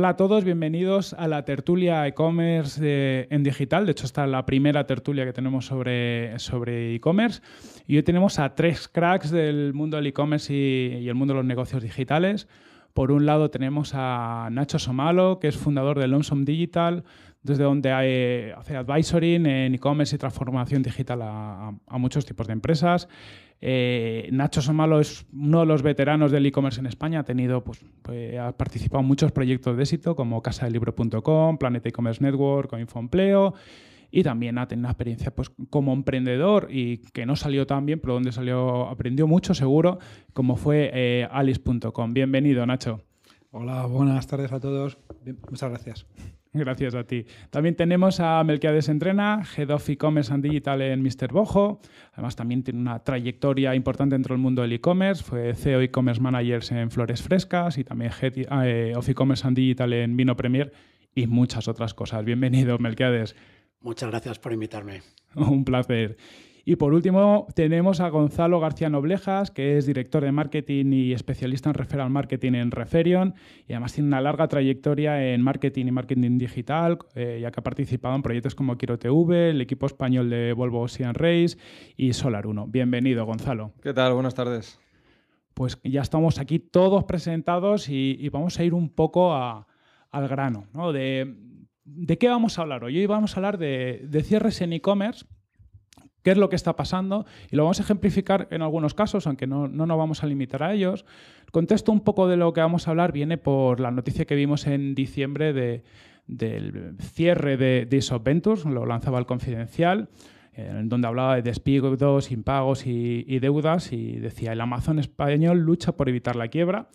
Hola a todos, bienvenidos a la tertulia e-commerce en digital. De hecho, esta es la primera tertulia que tenemos sobre, sobre e-commerce. Y hoy tenemos a tres cracks del mundo del e-commerce y, el mundo de los negocios digitales. Por un lado tenemos a Nacho Somalo, que es fundador de Lonesome Digital, desde donde eh, hace advisory en e-commerce y transformación digital a muchos tipos de empresas. Eh, Nacho Somalo es uno de los veteranos del e-commerce en España, ha, tenido, pues, pues ha participado en muchos proyectos de éxito como casadelibro.com, Planeta e-commerce network, Infoempleo y también ha tenido una experiencia pues, como emprendedor y que no salió tan bien, pero donde salió, aprendió mucho seguro, como fue eh, alice.com. Bienvenido, Nacho. Hola, buenas tardes a todos. muchas gracias. Gracias a ti. También tenemos a Melquiades Entrena, Head of E-Commerce and Digital en Mr. Bojo. Además, también tiene una trayectoria importante dentro del mundo del e-commerce. Fue CEO e-commerce managers en Flores Frescas y también Head eh, of E-commerce and Digital en Vino Premier y muchas otras cosas. Bienvenido, Melquiades. Muchas gracias por invitarme. Un placer. Y por último, tenemos a Gonzalo García Noblejas, que es director de marketing y especialista en referral marketing en Referion, y además tiene una larga trayectoria en marketing y marketing digital, eh, ya que ha participado en proyectos como Quiero TV, el equipo español de Volvo Ocean Race y Solar 1. Bienvenido, Gonzalo. ¿Qué tal? Buenas tardes. Pues ya estamos aquí todos presentados y, vamos a ir un poco al grano, De, qué vamos a hablar hoy? Hoy vamos a hablar de cierres en e-commerce qué es lo que está pasando y lo vamos a ejemplificar en algunos casos, aunque no, nos vamos a limitar a ellos. El contexto un poco de lo que vamos a hablar viene por la noticia que vimos en diciembre del cierre de, de lo lanzaba el Confidencial, en donde hablaba de despidos, impagos y, deudas y decía el Amazon español lucha por evitar la quiebra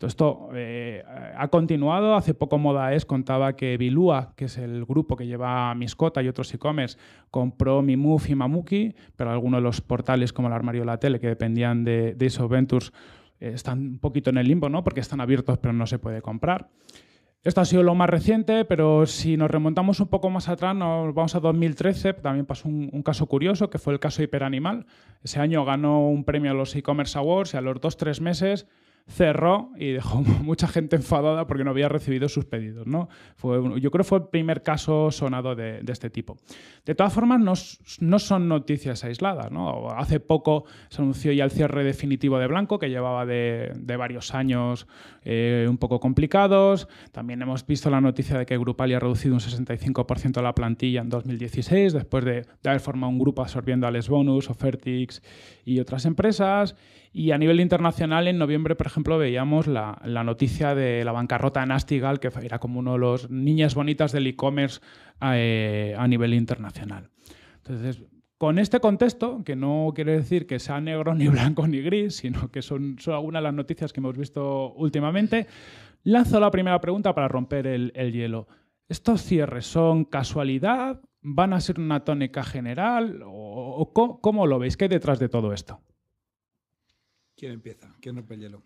esto eh, ha continuado. Hace poco Moda es contaba que Bilua, que es el grupo que lleva Miscota y otros e-commerce, compró Mimuf y Mamuki, pero algunos de los portales como el Armario de la Tele, que dependían de, de of Ventures, eh, están un poquito en el limbo, ¿no? Porque están abiertos, pero no se puede comprar. Esto ha sido lo más reciente, pero si nos remontamos un poco más atrás, nos vamos a 2013, también pasó un, caso curioso, que fue el caso Hiperanimal. Ese año ganó un premio a los e-commerce awards y a los dos, tres meses cerró y dejó mucha gente enfadada porque no había recibido sus pedidos. ¿no? Fue, yo creo que fue el primer caso sonado de, este tipo. De todas formas, no, son noticias aisladas. Hace poco se anunció ya el cierre definitivo de Blanco, que llevaba de, varios años eh, un poco complicados. También hemos visto la noticia de que Grupalia ha reducido un 65% la plantilla en 2016, después de, haber formado un grupo absorbiendo a Les Bonus, Ofertix y otras empresas. Y a nivel internacional, en noviembre, por ejemplo, veíamos la, noticia de la bancarrota de Nastigal, que era como uno de los niñas bonitas del e-commerce eh, a, nivel internacional. Entonces, con este contexto, que no quiere decir que sea negro, ni blanco, ni gris, sino que son, algunas de las noticias que hemos visto últimamente, lanzo la primera pregunta para romper el, hielo. ¿Estos cierres son casualidad? ¿Van a ser una tónica general? ¿O, cómo, lo veis? ¿Qué hay detrás de todo esto? ¿Quién empieza? ¿Quién rompe el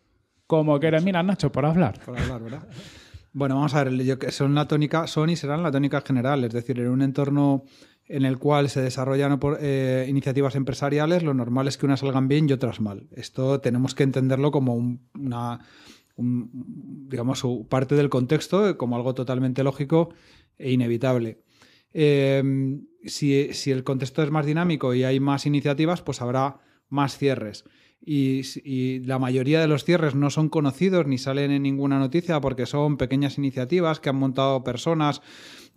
Como que mira, Nacho, por hablar. Por hablar, ¿verdad? bueno, vamos a ver, yo, son la tónica, son y serán la tónica general, es decir, en un entorno en el cual se desarrollan eh, iniciativas empresariales, lo normal es que unas salgan bien y otras mal. Esto tenemos que entenderlo como una, digamos, parte del contexto, eh, como algo totalmente lógico e inevitable. Em, si el contexto es más dinámico y hay más iniciativas, pues habrá más cierres y, la mayoría de los cierres no son conocidos ni salen en ninguna noticia porque son pequeñas iniciativas que han montado personas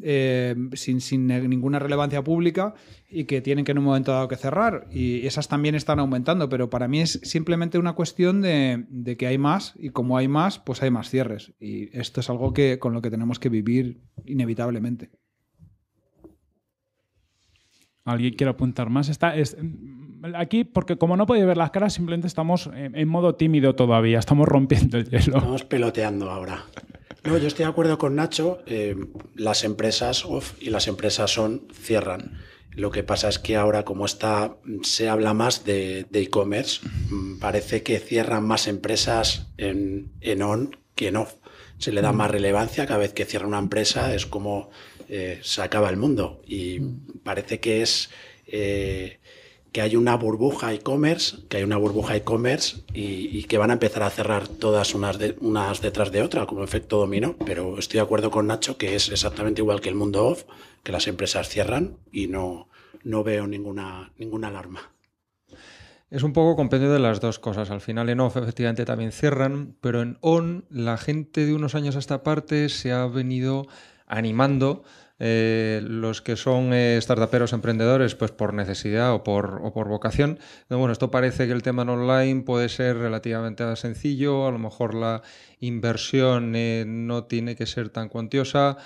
eh, sin, ninguna relevancia pública y que tienen que en un momento dado que cerrar. Y esas también están aumentando, pero para mí es simplemente una cuestión de, que hay más y como hay más, pues hay más cierres. Y esto es algo que, con lo que tenemos que vivir inevitablemente. ¿Alguien quiere apuntar más? Está, es, aquí, porque como no podéis ver las caras, simplemente estamos en modo tímido todavía, estamos rompiendo el hielo. Estamos peloteando ahora. No, yo estoy de acuerdo con Nacho, eh, las empresas off y las empresas on cierran. Lo que pasa es que ahora, como está, se habla más de e-commerce, mm, parece que cierran más empresas en, on que en off. Se le da más relevancia cada vez que cierra una empresa, es como eh, se acaba el mundo. Y mm. parece que es eh, que hay una burbuja e-commerce, que hay una burbuja e-commerce y, que van a empezar a cerrar todas unas, detrás de otra como efecto dominó, pero estoy de acuerdo con Nacho que es exactamente igual que el mundo off, que las empresas cierran y no, no veo ninguna, ninguna alarma. Es un poco compendio de las dos cosas. Al final en off efectivamente también cierran, pero en on la gente de unos años a esta parte se ha venido animando eh, los que son eh, startuperos emprendedores, pues por necesidad o por, por vocación. bueno, esto parece que el tema en online puede ser relativamente sencillo, a lo mejor la inversión eh, no tiene que ser tan cuantiosa,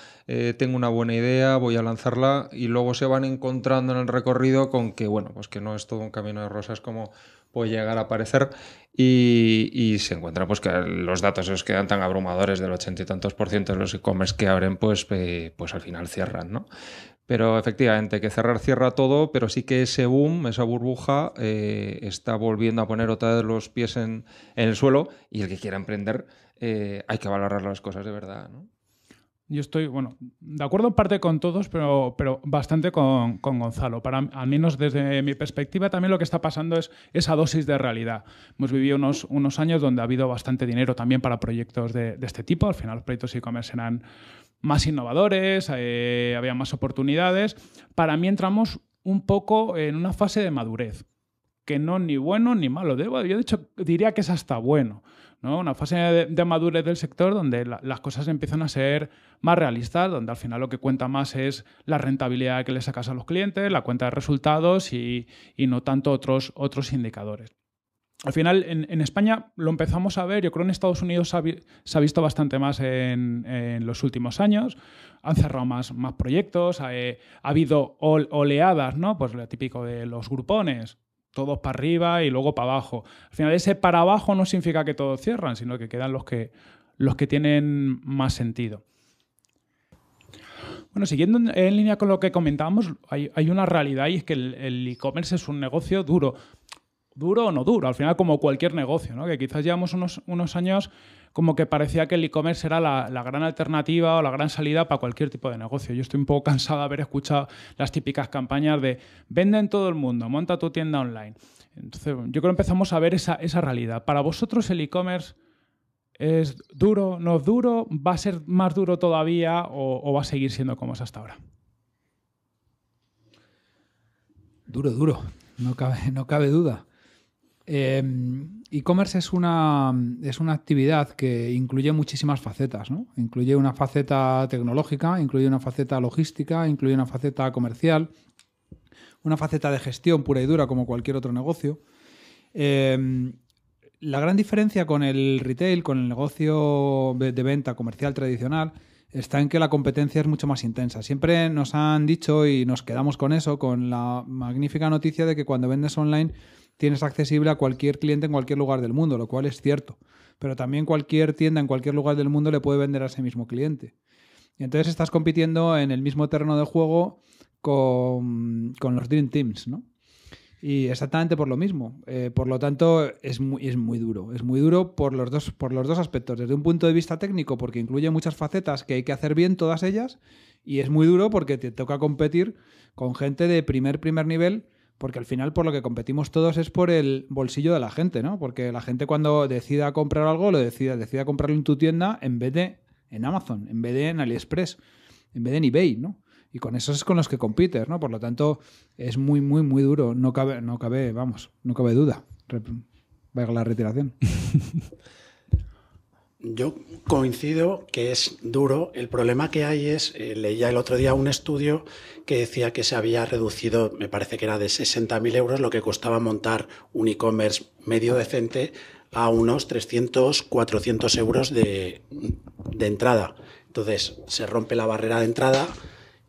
tengo una buena idea, voy a lanzarla y luego se van encontrando en el recorrido con que, bueno, pues que no es todo un camino de rosas como puede llegar a aparecer y, se encuentra pues que los datos esos quedan tan abrumadores del ochenta y tantos por ciento de los e-commerce que abren, pues, eh, pues al final cierran, ¿no? Pero efectivamente, que cerrar cierra todo, pero sí que ese boom, esa burbuja, eh, está volviendo a poner otra vez los pies en, el suelo y el que quiera emprender eh, hay que valorar las cosas de verdad, ¿no? Yo estoy, bueno, de acuerdo en parte con todos, pero, pero bastante con, con, Gonzalo. Para, al menos desde mi perspectiva, también lo que está pasando es esa dosis de realidad. Hemos vivido unos, años donde ha habido bastante dinero también para proyectos de, este tipo. Al final, los proyectos e-commerce eran más innovadores, eh, había más oportunidades. Para mí entramos un poco en una fase de madurez, que no ni bueno ni malo. Yo, de hecho, diría que es hasta bueno una fase de, madurez del sector donde las cosas empiezan a ser más realistas, donde al final lo que cuenta más es la rentabilidad que le sacas a los clientes, la cuenta de resultados y, no tanto otros, otros indicadores. Al final, en, España lo empezamos a ver, yo creo en Estados Unidos se ha, visto bastante más en, los últimos años, han cerrado más, más proyectos, ha, eh, habido oleadas, ¿no? Pues lo típico de los grupones, todos para arriba y luego para abajo. Al final, ese para abajo no significa que todos cierran, sino que quedan los que, los que tienen más sentido. Bueno, siguiendo en línea con lo que comentábamos, hay, una realidad y es que el e-commerce es un negocio duro. Duro o no duro, al final como cualquier negocio, ¿no? que quizás llevamos unos, unos años como que parecía que el e-commerce era la, gran alternativa o la gran salida para cualquier tipo de negocio. Yo estoy un poco cansado de haber escuchado las típicas campañas de vende en todo el mundo, monta tu tienda online. Entonces, yo creo que empezamos a ver esa, realidad. Para vosotros el e-commerce... ¿Es duro? ¿No es duro? ¿Va a ser más duro todavía o, va a seguir siendo como es hasta ahora? Duro, duro. No cabe, duda. Em, e-commerce es una, es una actividad que incluye muchísimas facetas, ¿no? Incluye una faceta tecnológica, incluye una faceta logística, incluye una faceta comercial, una faceta de gestión pura y dura como cualquier otro negocio. Em, la gran diferencia con el retail, con el negocio de venta comercial tradicional, está en que la competencia es mucho más intensa. Siempre nos han dicho y nos quedamos con eso, con la magnífica noticia de que cuando vendes online tienes accesible a cualquier cliente en cualquier lugar del mundo, lo cual es cierto. Pero también cualquier tienda en cualquier lugar del mundo le puede vender a ese mismo cliente. Y entonces estás compitiendo en el mismo terreno de juego con, los Dream Teams, ¿no? Y exactamente por lo mismo. Eh, por lo tanto, es muy, es muy duro. Es muy duro por los, dos, por los dos aspectos. Desde un punto de vista técnico, porque incluye muchas facetas que hay que hacer bien todas ellas. Y es muy duro porque te toca competir con gente de primer, primer nivel porque al final por lo que competimos todos es por el bolsillo de la gente, ¿no? Porque la gente cuando decida comprar algo, lo decida, decida comprarlo en tu tienda en vez de en Amazon, en vez de en AliExpress, en vez de en eBay, ¿no? Y con esos es con los que compites, ¿no? Por lo tanto, es muy, muy, muy duro. No cabe, no cabe, vamos, no cabe duda. Vaya la retiración. Yo coincido que es duro. El problema que hay es, eh, leía el otro día un estudio que decía que se había reducido, me parece que era de 60.000 euros lo que costaba montar un e-commerce medio decente a unos 300, 400 euros de, de entrada. Entonces se rompe la barrera de entrada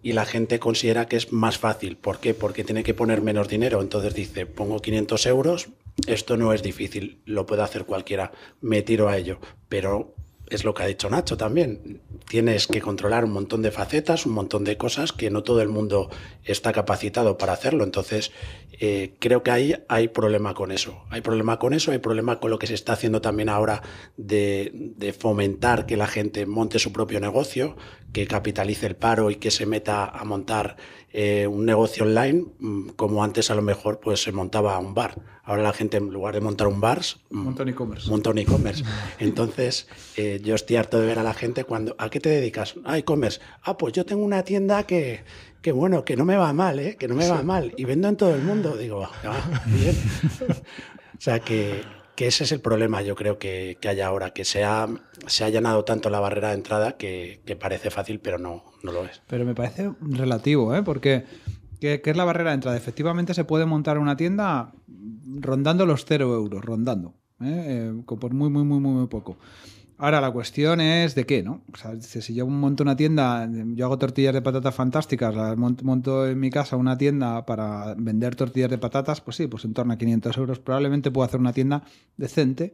y la gente considera que es más fácil. ¿Por qué? Porque tiene que poner menos dinero. Entonces dice, pongo 500 euros, esto no es difícil, lo puede hacer cualquiera, me tiro a ello, pero es lo que ha dicho Nacho también, tienes que controlar un montón de facetas, un montón de cosas que no todo el mundo está capacitado para hacerlo, entonces eh, creo que ahí hay problema con eso, hay problema con eso, hay problema con lo que se está haciendo también ahora de, de fomentar que la gente monte su propio negocio, que capitalice el paro y que se meta a montar eh, un negocio online, mm, como antes a lo mejor pues se montaba un bar. Ahora la gente en lugar de montar un bar, mm, monta un e-commerce. Monta un Entonces eh, yo estoy harto de ver a la gente cuando, ¿a qué te dedicas? A ah, e-commerce. Ah, pues yo tengo una tienda que, que bueno, que no me va mal, ¿eh? que no me va mal. Y vendo en todo el mundo. Digo, ah, bien. O sea que que ese es el problema, yo creo, que, hay ahora, que se ha, se allanado tanto la barrera de entrada que, parece fácil, pero no, no lo es. Pero me parece relativo, ¿eh? Porque ¿Qué, es la barrera de entrada? Efectivamente se puede montar una tienda rondando los cero euros, rondando, ¿eh? Eh, por muy, muy, muy, muy poco. Ahora la cuestión es de qué, ¿no? O sea, si yo monto una tienda, yo hago tortillas de patatas fantásticas, monto en mi casa una tienda para vender tortillas de patatas, pues sí, pues en torno a 500 euros probablemente puedo hacer una tienda decente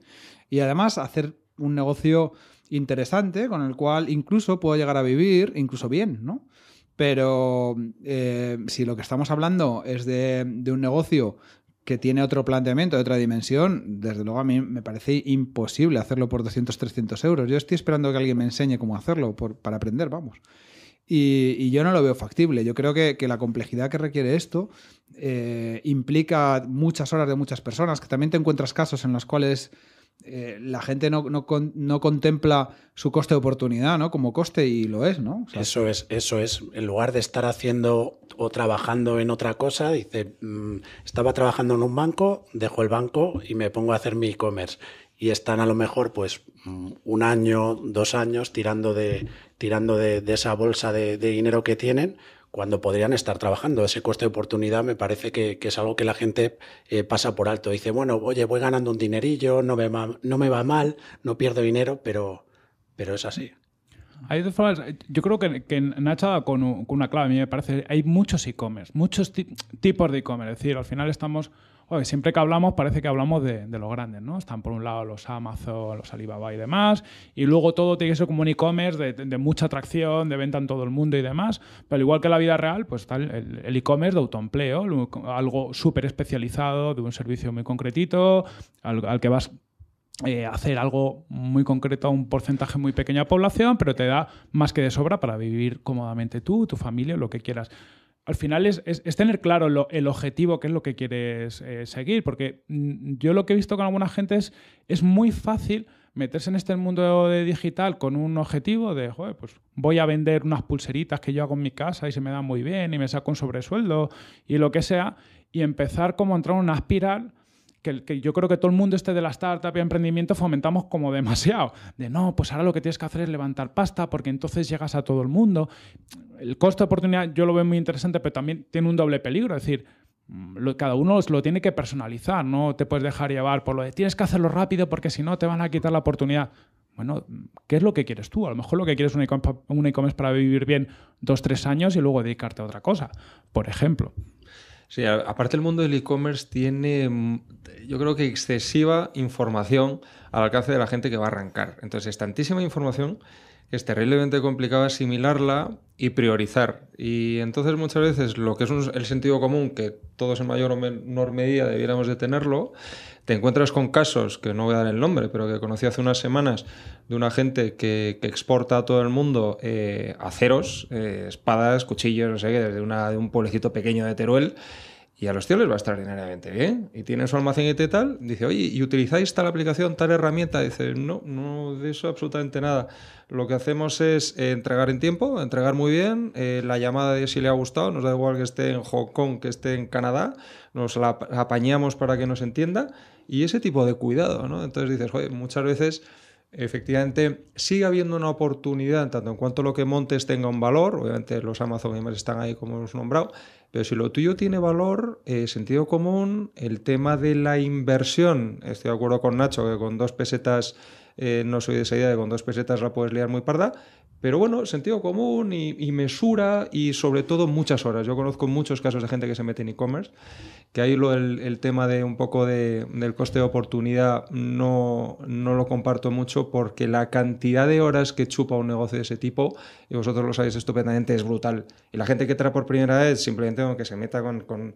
y además hacer un negocio interesante con el cual incluso puedo llegar a vivir, incluso bien, ¿no? Pero eh, si lo que estamos hablando es de un negocio que tiene otro planteamiento, de otra dimensión, desde luego a mí me parece imposible hacerlo por 200, 300 euros. Yo estoy esperando que alguien me enseñe cómo hacerlo para aprender, vamos. Y, yo no lo veo factible. Yo creo que, la complejidad que requiere esto eh, implica muchas horas de muchas personas, que también te encuentras casos en los cuales eh, la gente no, no, no, contempla su coste de oportunidad, ¿no? Como coste y lo es, ¿no? eso es, eso es. En lugar de estar haciendo o trabajando en otra cosa, dice, mm, estaba trabajando en un banco, dejo el banco y me pongo a hacer mi e-commerce. Y están a lo mejor, pues, mm, un año, dos años tirando de, tirando de, esa bolsa de dinero que tienen cuando podrían estar trabajando. Ese coste de oportunidad me parece que, es algo que la gente eh, pasa por alto. Dice, bueno, oye, voy ganando un dinerillo, no me, va, no me va mal, no pierdo dinero, pero, pero es así. Hay dos formas. Yo creo que, que Nacho con, una clave, a mí me parece. Hay muchos e-commerce, muchos tipos de e-commerce. Es decir, al final estamos siempre que hablamos parece que hablamos de, los grandes, ¿no? Están por un lado los Amazon, los Alibaba y demás, y luego todo tiene que ser como un e-commerce de, mucha atracción, de venta en todo el mundo y demás, pero igual que la vida real, pues está el e-commerce de autoempleo, algo súper especializado, de un servicio muy concretito, al, que vas eh, a hacer algo muy concreto a un porcentaje muy pequeño de población, pero te da más que de sobra para vivir cómodamente tú, tu familia, lo que quieras al final es, tener claro el objetivo, que es lo que quieres eh, seguir, porque mm, yo lo que he visto con alguna gente es, muy fácil meterse en este mundo de digital con un objetivo de, joder, pues voy a vender unas pulseritas que yo hago en mi casa y se me dan muy bien y me saco un sobresueldo y lo que sea, y empezar como a entrar en una espiral que, yo creo que todo el mundo este de la startup y emprendimiento fomentamos como demasiado. De no, pues ahora lo que tienes que hacer es levantar pasta porque entonces llegas a todo el mundo. El costo de oportunidad yo lo veo muy interesante, pero también tiene un doble peligro. Es decir, mm, cada uno lo tiene que personalizar, no te puedes dejar llevar por lo de tienes que hacerlo rápido porque si no te van a quitar la oportunidad. Bueno, ¿qué es lo que quieres tú? A lo mejor lo que quieres es un e-commerce para vivir bien dos, tres años y luego dedicarte a otra cosa, por ejemplo. Sí, aparte el mundo del e-commerce tiene, mm, yo creo que excesiva información al alcance de la gente que va a arrancar. Entonces es tantísima información que es terriblemente complicado asimilarla y priorizar. Y entonces muchas veces lo que es el sentido común, que todos en mayor o menor medida debiéramos de tenerlo, te encuentras con casos, que no voy a dar el nombre, pero que conocí hace unas semanas, de una gente que, exporta a todo el mundo eh, aceros, eh, espadas, cuchillos, no sé qué, desde de un pueblecito pequeño de Teruel, y a los tíos les va extraordinariamente bien. Y tienen su almacenete tal. Dice, oye, ¿y utilizáis tal aplicación, tal herramienta? Dice, no, no de eso absolutamente nada. Lo que hacemos es eh, entregar en tiempo, entregar muy bien. Eh, la llamada de si le ha gustado, nos da igual que esté en Hong Kong, que esté en Canadá. Nos la apañamos para que nos entienda. Y ese tipo de cuidado, ¿no? Entonces dices, oye, muchas veces efectivamente sigue habiendo una oportunidad, tanto en cuanto lo que montes tenga un valor, obviamente los Amazon y están ahí como hemos nombrado, pero si lo tuyo tiene valor, eh, sentido común, el tema de la inversión, estoy de acuerdo con Nacho que con dos pesetas, eh, no soy de esa idea de con dos pesetas la puedes liar muy parda, pero bueno, sentido común y, mesura y sobre todo muchas horas. Yo conozco muchos casos de gente que se mete en e-commerce, que ahí lo, el, tema de un poco del coste de oportunidad no, lo comparto mucho porque la cantidad de horas que chupa un negocio de ese tipo, y vosotros lo sabéis estupendamente, es brutal. Y la gente que entra por primera vez, simplemente aunque se meta con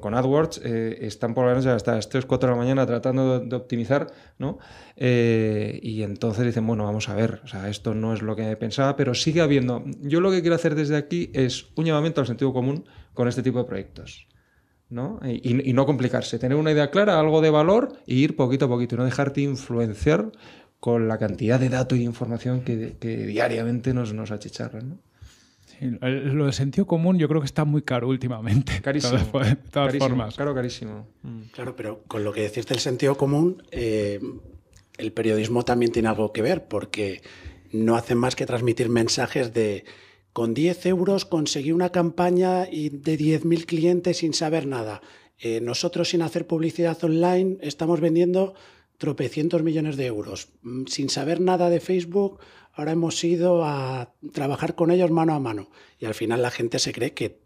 con, AdWords eh, están por la noche hasta las 3, 4 de la mañana tratando de, optimizar, ¿no? Eh, y entonces dicen, bueno, vamos a ver, o sea, esto no es lo que pensaba, pero sigue habiendo. Yo lo que quiero hacer desde aquí es un llamamiento al sentido común con este tipo de proyectos. ¿no? Y, no complicarse, tener una idea clara, algo de valor e ir poquito a poquito, y no dejarte influenciar con la cantidad de datos y de información que, diariamente nos, nos achicharran. ¿no? Lo de sentido común yo creo que está muy caro últimamente. Carísimo. De todas, formas. Caro, carísimo. Mm. Claro, pero con lo que decís del sentido común, eh, el periodismo también tiene algo que ver, porque no hace más que transmitir mensajes de con 10 euros conseguí una campaña de 10.000 clientes sin saber nada. Eh, nosotros sin hacer publicidad online estamos vendiendo tropecientos millones de euros. Mm, sin saber nada de Facebook, ahora hemos ido a trabajar con ellos mano a mano. Y al final la gente se cree que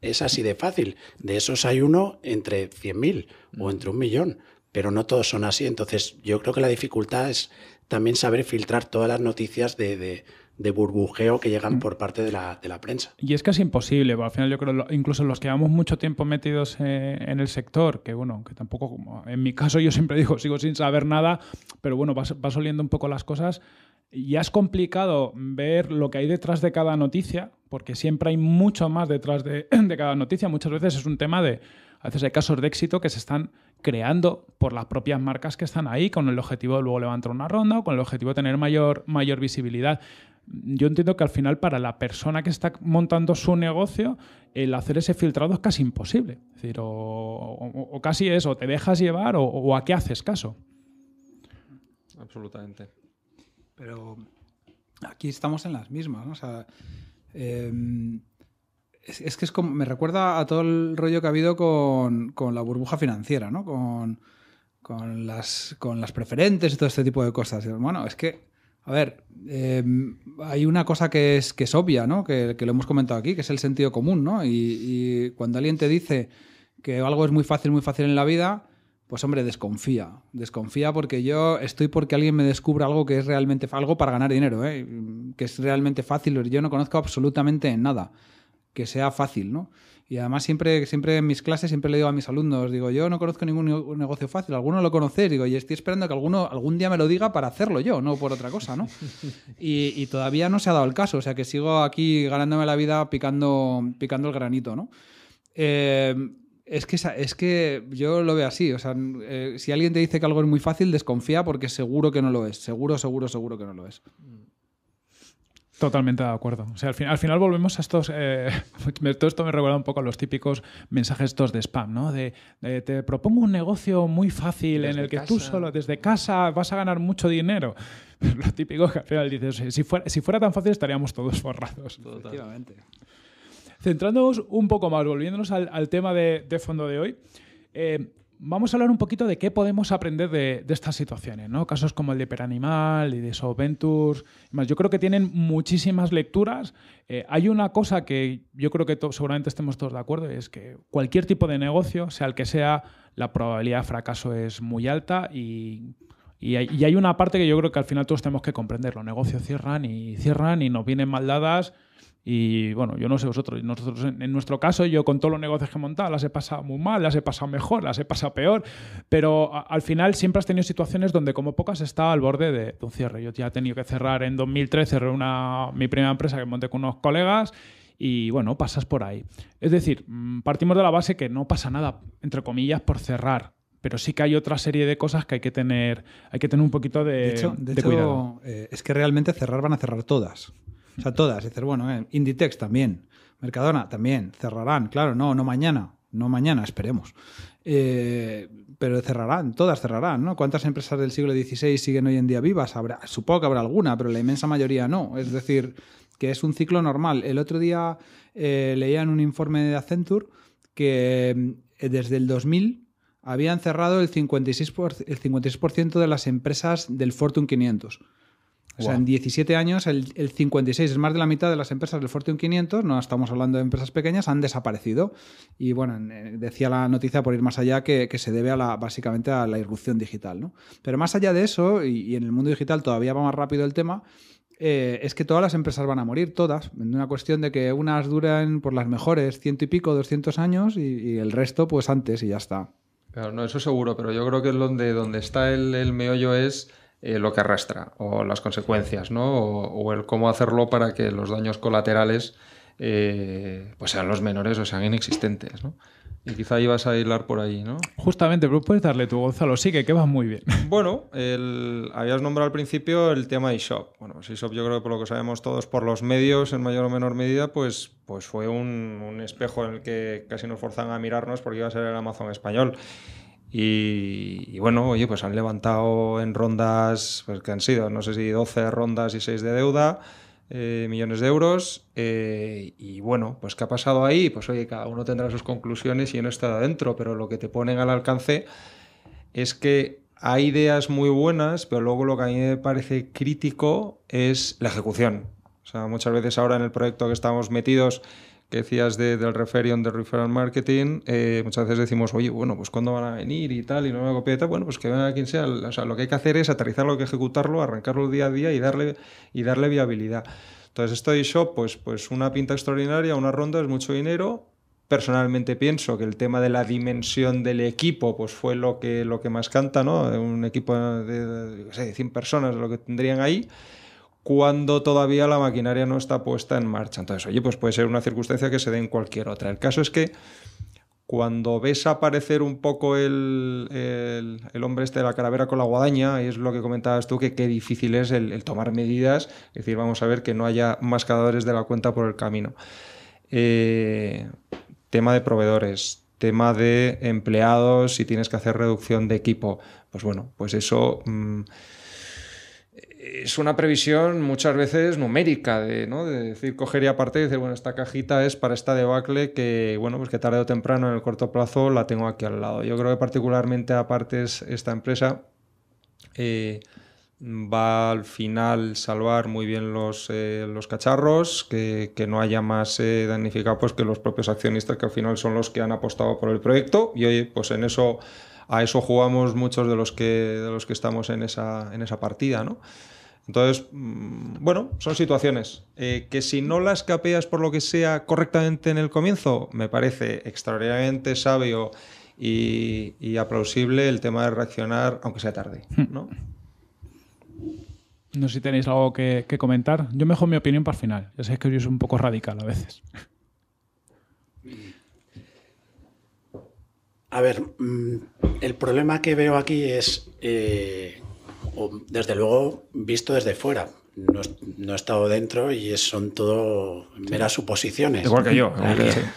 es así de fácil. De esos hay uno entre 100.000 o mm. entre un millón, pero no todos son así. Entonces yo creo que la dificultad es también saber filtrar todas las noticias de, de, de burbujeo que llegan mm. por parte de la, prensa. Y es casi imposible, al final yo creo, incluso los que llevamos mucho tiempo metidos eh, en el sector, que bueno, que tampoco, como en mi caso yo siempre digo, sigo sin saber nada, pero bueno, vas, vas oliendo un poco las cosas, ya es complicado ver lo que hay detrás de cada noticia, porque siempre hay mucho más detrás de, cada noticia, muchas veces es un tema de... A veces hay casos de éxito que se están creando por las propias marcas que están ahí, con el objetivo de luego levantar una ronda o con el objetivo de tener mayor, mayor visibilidad yo entiendo que al final para la persona que está montando su negocio, el hacer ese filtrado es casi imposible. o, casi es, o te dejas llevar, o, a qué haces caso. Absolutamente. Pero aquí estamos en las mismas, em, es, que es como, me recuerda a todo el rollo que ha habido con, la burbuja financiera, ¿no? Con, las, con las preferentes y todo este tipo de cosas. Bueno, es que a ver, em, hay una cosa que es, que es obvia, ¿no? Que, lo hemos comentado aquí, que es el sentido común, ¿no? Y, cuando alguien te dice que algo es muy fácil, muy fácil en la vida, pues hombre, desconfía. Desconfía porque yo estoy porque alguien me descubra algo que es realmente algo para ganar dinero, ¿eh? que es realmente fácil, yo no conozco absolutamente nada que sea fácil, ¿no? Y además siempre, siempre en mis clases siempre le digo a mis alumnos, digo, yo no conozco ningún negocio fácil, alguno lo conocéis, digo, y estoy esperando que alguno algún día me lo diga para hacerlo yo, no por otra cosa, ¿no? y, todavía no se ha dado el caso, o sea que sigo aquí ganándome la vida picando, picando el granito, ¿no? Eh, es que, es que yo lo veo así, o sea, eh, si alguien te dice que algo es muy fácil, desconfía porque seguro que no lo es, seguro, seguro, seguro que no lo es. Mm. Totalmente de acuerdo. O sea, al, al final volvemos a estos. Eh, todo esto me recuerda un poco a los típicos mensajes estos de spam, ¿no? De, te propongo un negocio muy fácil en el que tú solo desde casa vas a ganar mucho dinero. Lo típico que al final dices, si fuera, tan fácil estaríamos todos forrados. Totalmente. Centrándonos un poco más, volviéndonos al, tema de, fondo de hoy. Eh, vamos a hablar un poquito de qué podemos aprender de, estas situaciones, ¿no? Casos como el de Peranimal y de Soventures. Más. Yo creo que tienen muchísimas lecturas. Eh, hay una cosa que yo creo que seguramente estemos todos de acuerdo, es que cualquier tipo de negocio, sea el que sea, la probabilidad de fracaso es muy alta y y hay, una parte que yo creo que al final todos tenemos que comprender. Los negocios cierran y cierran y nos vienen maldadas y bueno, yo no sé vosotros, nosotros en nuestro caso, yo con todos los negocios que he montado, las he pasado muy mal, las he pasado mejor, las he pasado peor, pero al final siempre has tenido situaciones donde como pocas está al borde de, un cierre. Yo ya he tenido que cerrar en 2013, cerré una, mi primera empresa que monté con unos colegas y bueno, pasas por ahí. Es decir, mm, partimos de la base que no pasa nada, entre comillas, por cerrar pero sí que hay otra serie de cosas que hay que tener, hay que tener un poquito de, de, de, cuidado. Eh, es que realmente cerrar van a cerrar todas. O sea, todas. dices, bueno, eh, Inditex también, Mercadona también, cerrarán, claro, no, no mañana, no mañana, esperemos. Eh, pero cerrarán, todas cerrarán, ¿no? ¿Cuántas empresas del siglo XVI siguen hoy en día vivas? Habrá, supongo que habrá alguna, pero la inmensa mayoría no. Es decir, que es un ciclo normal. El otro día leían eh, leía en un informe de Accenture que desde el 2000 habían cerrado el 56%, el 56 de las empresas del Fortune 500. O sea, en 17 años el, el, 56 es más de la mitad de las empresas del Fortune 500, no estamos hablando de empresas pequeñas, han desaparecido. Y bueno, eh, decía la noticia por ir más allá que, se debe a la, básicamente a la irrupción digital. ¿no? Pero más allá de eso, y, en el mundo digital todavía va más rápido el tema, eh, es que todas las empresas van a morir, todas, en una cuestión de que unas duran por las mejores ciento y pico, 200 años y, el resto pues antes y ya está. Claro, no, eso seguro, pero yo creo que es donde, donde está el, el meollo es eh, lo que arrastra o las consecuencias, ¿no? O, el cómo hacerlo para que los daños colaterales eh, pues sean los menores o sean inexistentes, ¿no? Y quizá ibas a hilar por ahí, ¿no? Justamente, pero puedes darle tu Gonzalo, sí que, que va muy bien. Bueno, el, habías nombrado al principio el tema eShop. Bueno, eShop pues yo creo que por lo que sabemos todos, por los medios en mayor o menor medida, pues, pues fue un, un espejo en el que casi nos forzan a mirarnos porque iba a ser el Amazon español. Y, bueno, oye, pues han levantado en rondas, pues que han sido, no sé si 12 rondas y 6 de deuda, eh, millones de euros. Eh, y bueno, pues ¿qué ha pasado ahí? Pues oye, cada uno tendrá sus conclusiones y yo no está adentro, pero lo que te ponen al alcance es que hay ideas muy buenas, pero luego lo que a mí me parece crítico es la ejecución. O sea, muchas veces ahora en el proyecto que estamos metidos que decías de, del referion, de referral marketing, eh, muchas veces decimos, oye, bueno, pues cuándo van a venir y tal, y no me bueno, pues que venga quien sea. O sea, lo que hay que hacer es aterrizarlo, que ejecutarlo, arrancarlo día a día y darle, y darle viabilidad. Entonces, esto de shop, pues, pues una pinta extraordinaria, una ronda es mucho dinero. Personalmente pienso que el tema de la dimensión del equipo pues fue lo que, lo que más canta, ¿no? Un equipo de, de 100 personas, lo que tendrían ahí cuando todavía la maquinaria no está puesta en marcha. Entonces, oye, pues puede ser una circunstancia que se dé en cualquier otra. El caso es que cuando ves aparecer un poco el, el, hombre este de la calavera con la guadaña, y es lo que comentabas tú, que qué difícil es el, tomar medidas, es decir, vamos a ver que no haya más de la cuenta por el camino. Eh, tema de proveedores, tema de empleados, si tienes que hacer reducción de equipo, pues bueno, pues eso... Mm, es una previsión muchas veces numérica, de, ¿no? de decir, coger y aparte y decir, bueno, esta cajita es para esta debacle que, bueno, pues que tarde o temprano en el corto plazo la tengo aquí al lado. Yo creo que particularmente aparte es esta empresa eh, va al final salvar muy bien los, eh, los cacharros, que, no haya más eh, pues, que los propios accionistas que al final son los que han apostado por el proyecto y hoy, pues en eso a eso jugamos muchos de los que, los que estamos en esa, en esa partida, ¿no? Entonces, mm, bueno, son situaciones eh, que si no las capeas por lo que sea correctamente en el comienzo, me parece extraordinariamente sabio y, y aplausible el tema de reaccionar, aunque sea tarde, hmm. ¿no? sé si tenéis algo que, comentar. Yo mejor mi opinión para el final. Ya sé que yo soy un poco radical a veces. A ver, mm, el problema que veo aquí es, eh, desde luego, visto desde fuera, no, no, he estado dentro y son todo meras suposiciones. Igual que yo.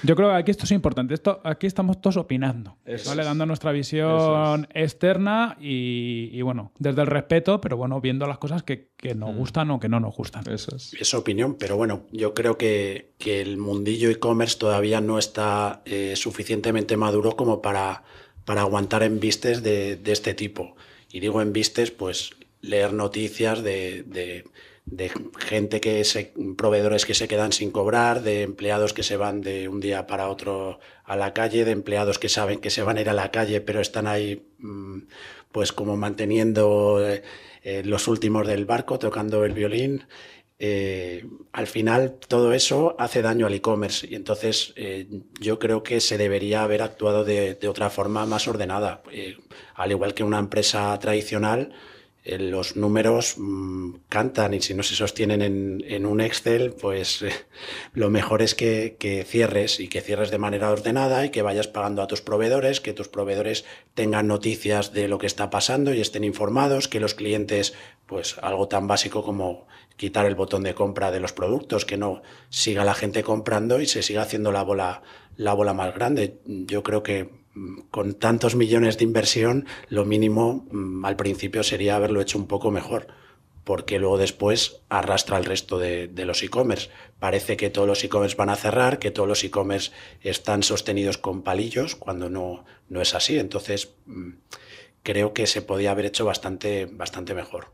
Yo creo que aquí esto es importante. Esto, aquí estamos todos opinando, dando nuestra visión externa y, bueno, desde el respeto, pero bueno, viendo las cosas que, que nos mm. gustan o que no nos gustan. Eso es. es opinión, pero bueno, yo creo que, que el mundillo e-commerce todavía no está eh, suficientemente maduro como para, para aguantar embistes de, de este tipo. Y digo embistes, pues leer noticias de, de, gente que proveedores que se quedan sin cobrar, de empleados que se van de un día para otro a la calle, de empleados que saben que se van a ir a la calle, pero están ahí mm, pues como manteniendo eh, eh, los últimos del barco, tocando el violín. Eh, al final todo eso hace daño al e-commerce y entonces yo creo que se debería haber actuado de, de otra forma más ordenada. al igual que una empresa tradicional, eh, los números mm, cantan y si no se sostienen en, un Excel, pues eh, lo mejor es que, que, cierres y que cierres de manera ordenada y que vayas pagando a tus proveedores, que tus proveedores tengan noticias de lo que está pasando y estén informados, que los clientes, pues algo tan básico como quitar el botón de compra de los productos, que no siga la gente comprando y se siga haciendo la bola, la bola más grande. Yo creo que con tantos millones de inversión, lo mínimo mm, al principio sería haberlo hecho un poco mejor, porque luego después arrastra el resto de, los e-commerce. Parece que todos los e-commerce van a cerrar, que todos los e-commerce están sostenidos con palillos, cuando no, no es así. Entonces, mm, creo que se podía haber hecho bastante, bastante mejor.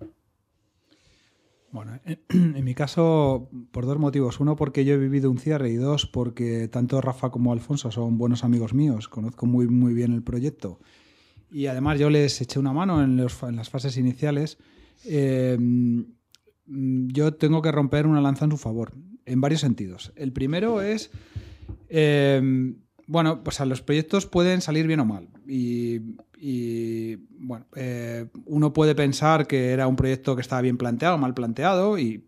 Bueno, eh, en mi caso, por dos motivos. Uno, porque yo he vivido un cierre y dos, porque tanto Rafa como Alfonso son buenos amigos míos, conozco muy, muy bien el proyecto. Y además yo les eché una mano en, las fases iniciales. Em, yo tengo que romper una lanza en su favor, en varios sentidos. El primero es... Em, bueno, pues los proyectos pueden salir bien o mal. Y, bueno, eh, uno puede pensar que era un proyecto que estaba bien planteado, o mal planteado, y,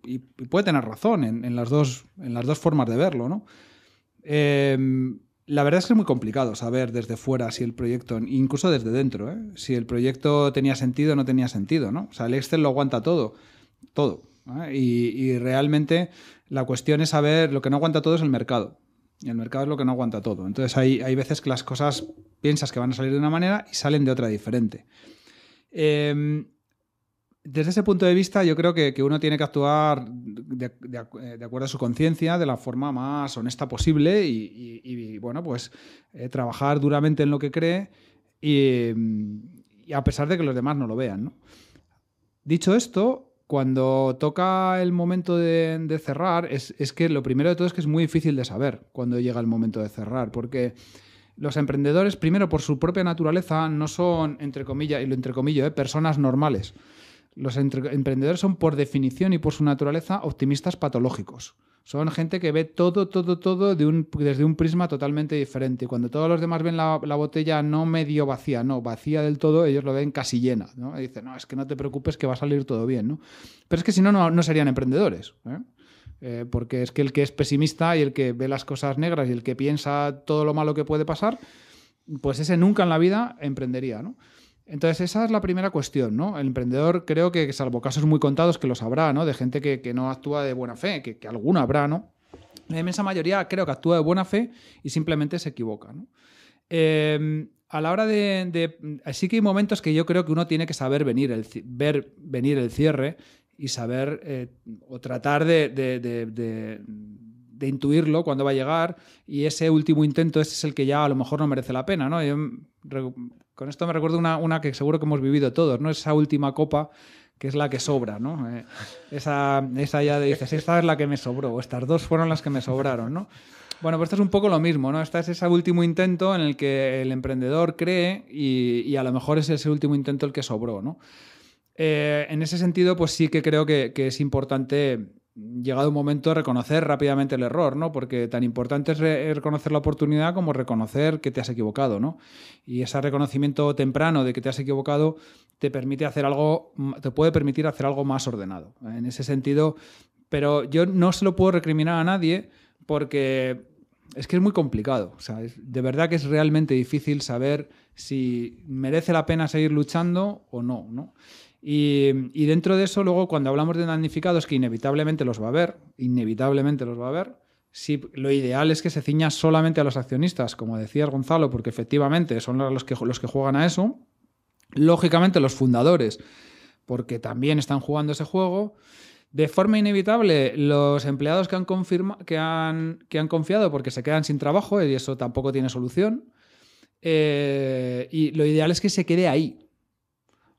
puede tener razón en, las dos, en las dos formas de verlo, ¿no? Em, la verdad es que es muy complicado saber desde fuera si el proyecto, incluso desde dentro, ¿eh? si el proyecto tenía sentido o no tenía sentido, ¿no? O sea, el Excel lo aguanta todo, todo. ¿eh? y realmente la cuestión es saber, lo que no aguanta todo es el mercado. El mercado es lo que no aguanta todo. Entonces hay, hay veces que las cosas piensas que van a salir de una manera y salen de otra diferente. Em, desde ese punto de vista, yo creo que, uno tiene que actuar eh, de, acuerdo a su conciencia, de la forma más honesta posible y, bueno, pues eh, trabajar duramente en lo que cree y, a pesar de que los demás no lo vean. Dicho esto, cuando toca el momento de, cerrar, es, que lo primero de todo es que es muy difícil de saber cuando llega el momento de cerrar, porque los emprendedores, primero por su propia naturaleza, no son, entre comillas, y lo entre comillas, ¿eh? personas normales los emprendedores son por definición y por su naturaleza optimistas patológicos. Son gente que ve todo, todo, todo desde un prisma totalmente diferente. Cuando todos los demás ven la, botella no medio vacía, no, vacía del todo, ellos lo ven casi llena. ¿no? dicen, no, es que no te preocupes que va a salir todo bien. ¿no? Pero es que si no, no, serían emprendedores. ¿eh? Eh, porque es que el que es pesimista y el que ve las cosas negras y el que piensa todo lo malo que puede pasar, pues ese nunca en la vida emprendería. ¿no? Entonces, esa es la primera cuestión, ¿no? El emprendedor creo que, salvo casos muy contados, que los habrá, ¿no? De gente que, no actúa de buena fe, que, alguno habrá, ¿no? La inmensa mayoría creo que actúa de buena fe y simplemente se equivoca, em, a la hora de, Así que hay momentos que yo creo que uno tiene que saber venir el, ver venir el cierre y saber eh, o tratar de, de, intuirlo cuando va a llegar y ese último intento es el que ya a lo mejor no merece la pena, ¿no? Con esto me recuerdo una, que seguro que hemos vivido todos, ¿no? Esa última copa que es la que sobra, ¿no? Eh, esa, esa, ya dices, esta es la que me sobró, o estas dos fueron las que me sobraron, ¿no? Bueno, pues esto es un poco lo mismo, ¿no? Esta es ese último intento en el que el emprendedor cree y, a lo mejor es ese último intento el que sobró, ¿no? Eh, en ese sentido, pues sí que creo que es importante llegado un momento de reconocer rápidamente el error, ¿no? Porque tan importante es reconocer la oportunidad como reconocer que te has equivocado, ¿no? Y ese reconocimiento temprano de que te has equivocado te permite hacer algo, te puede permitir hacer algo más ordenado. En ese sentido, pero yo no se lo puedo recriminar a nadie porque es que es muy complicado. de verdad que es realmente difícil saber si merece la pena seguir luchando o no, ¿no? Y, dentro de eso, luego, cuando hablamos de damnificados, que inevitablemente los va a haber, inevitablemente los va a haber, si lo ideal es que se ciña solamente a los accionistas, como decía Gonzalo, porque efectivamente son los que, los que juegan a eso. Lógicamente, los fundadores, porque también están jugando ese juego. De forma inevitable, los empleados que han, confiado porque se quedan sin trabajo y eso tampoco tiene solución. Eh, y lo ideal es que se quede ahí,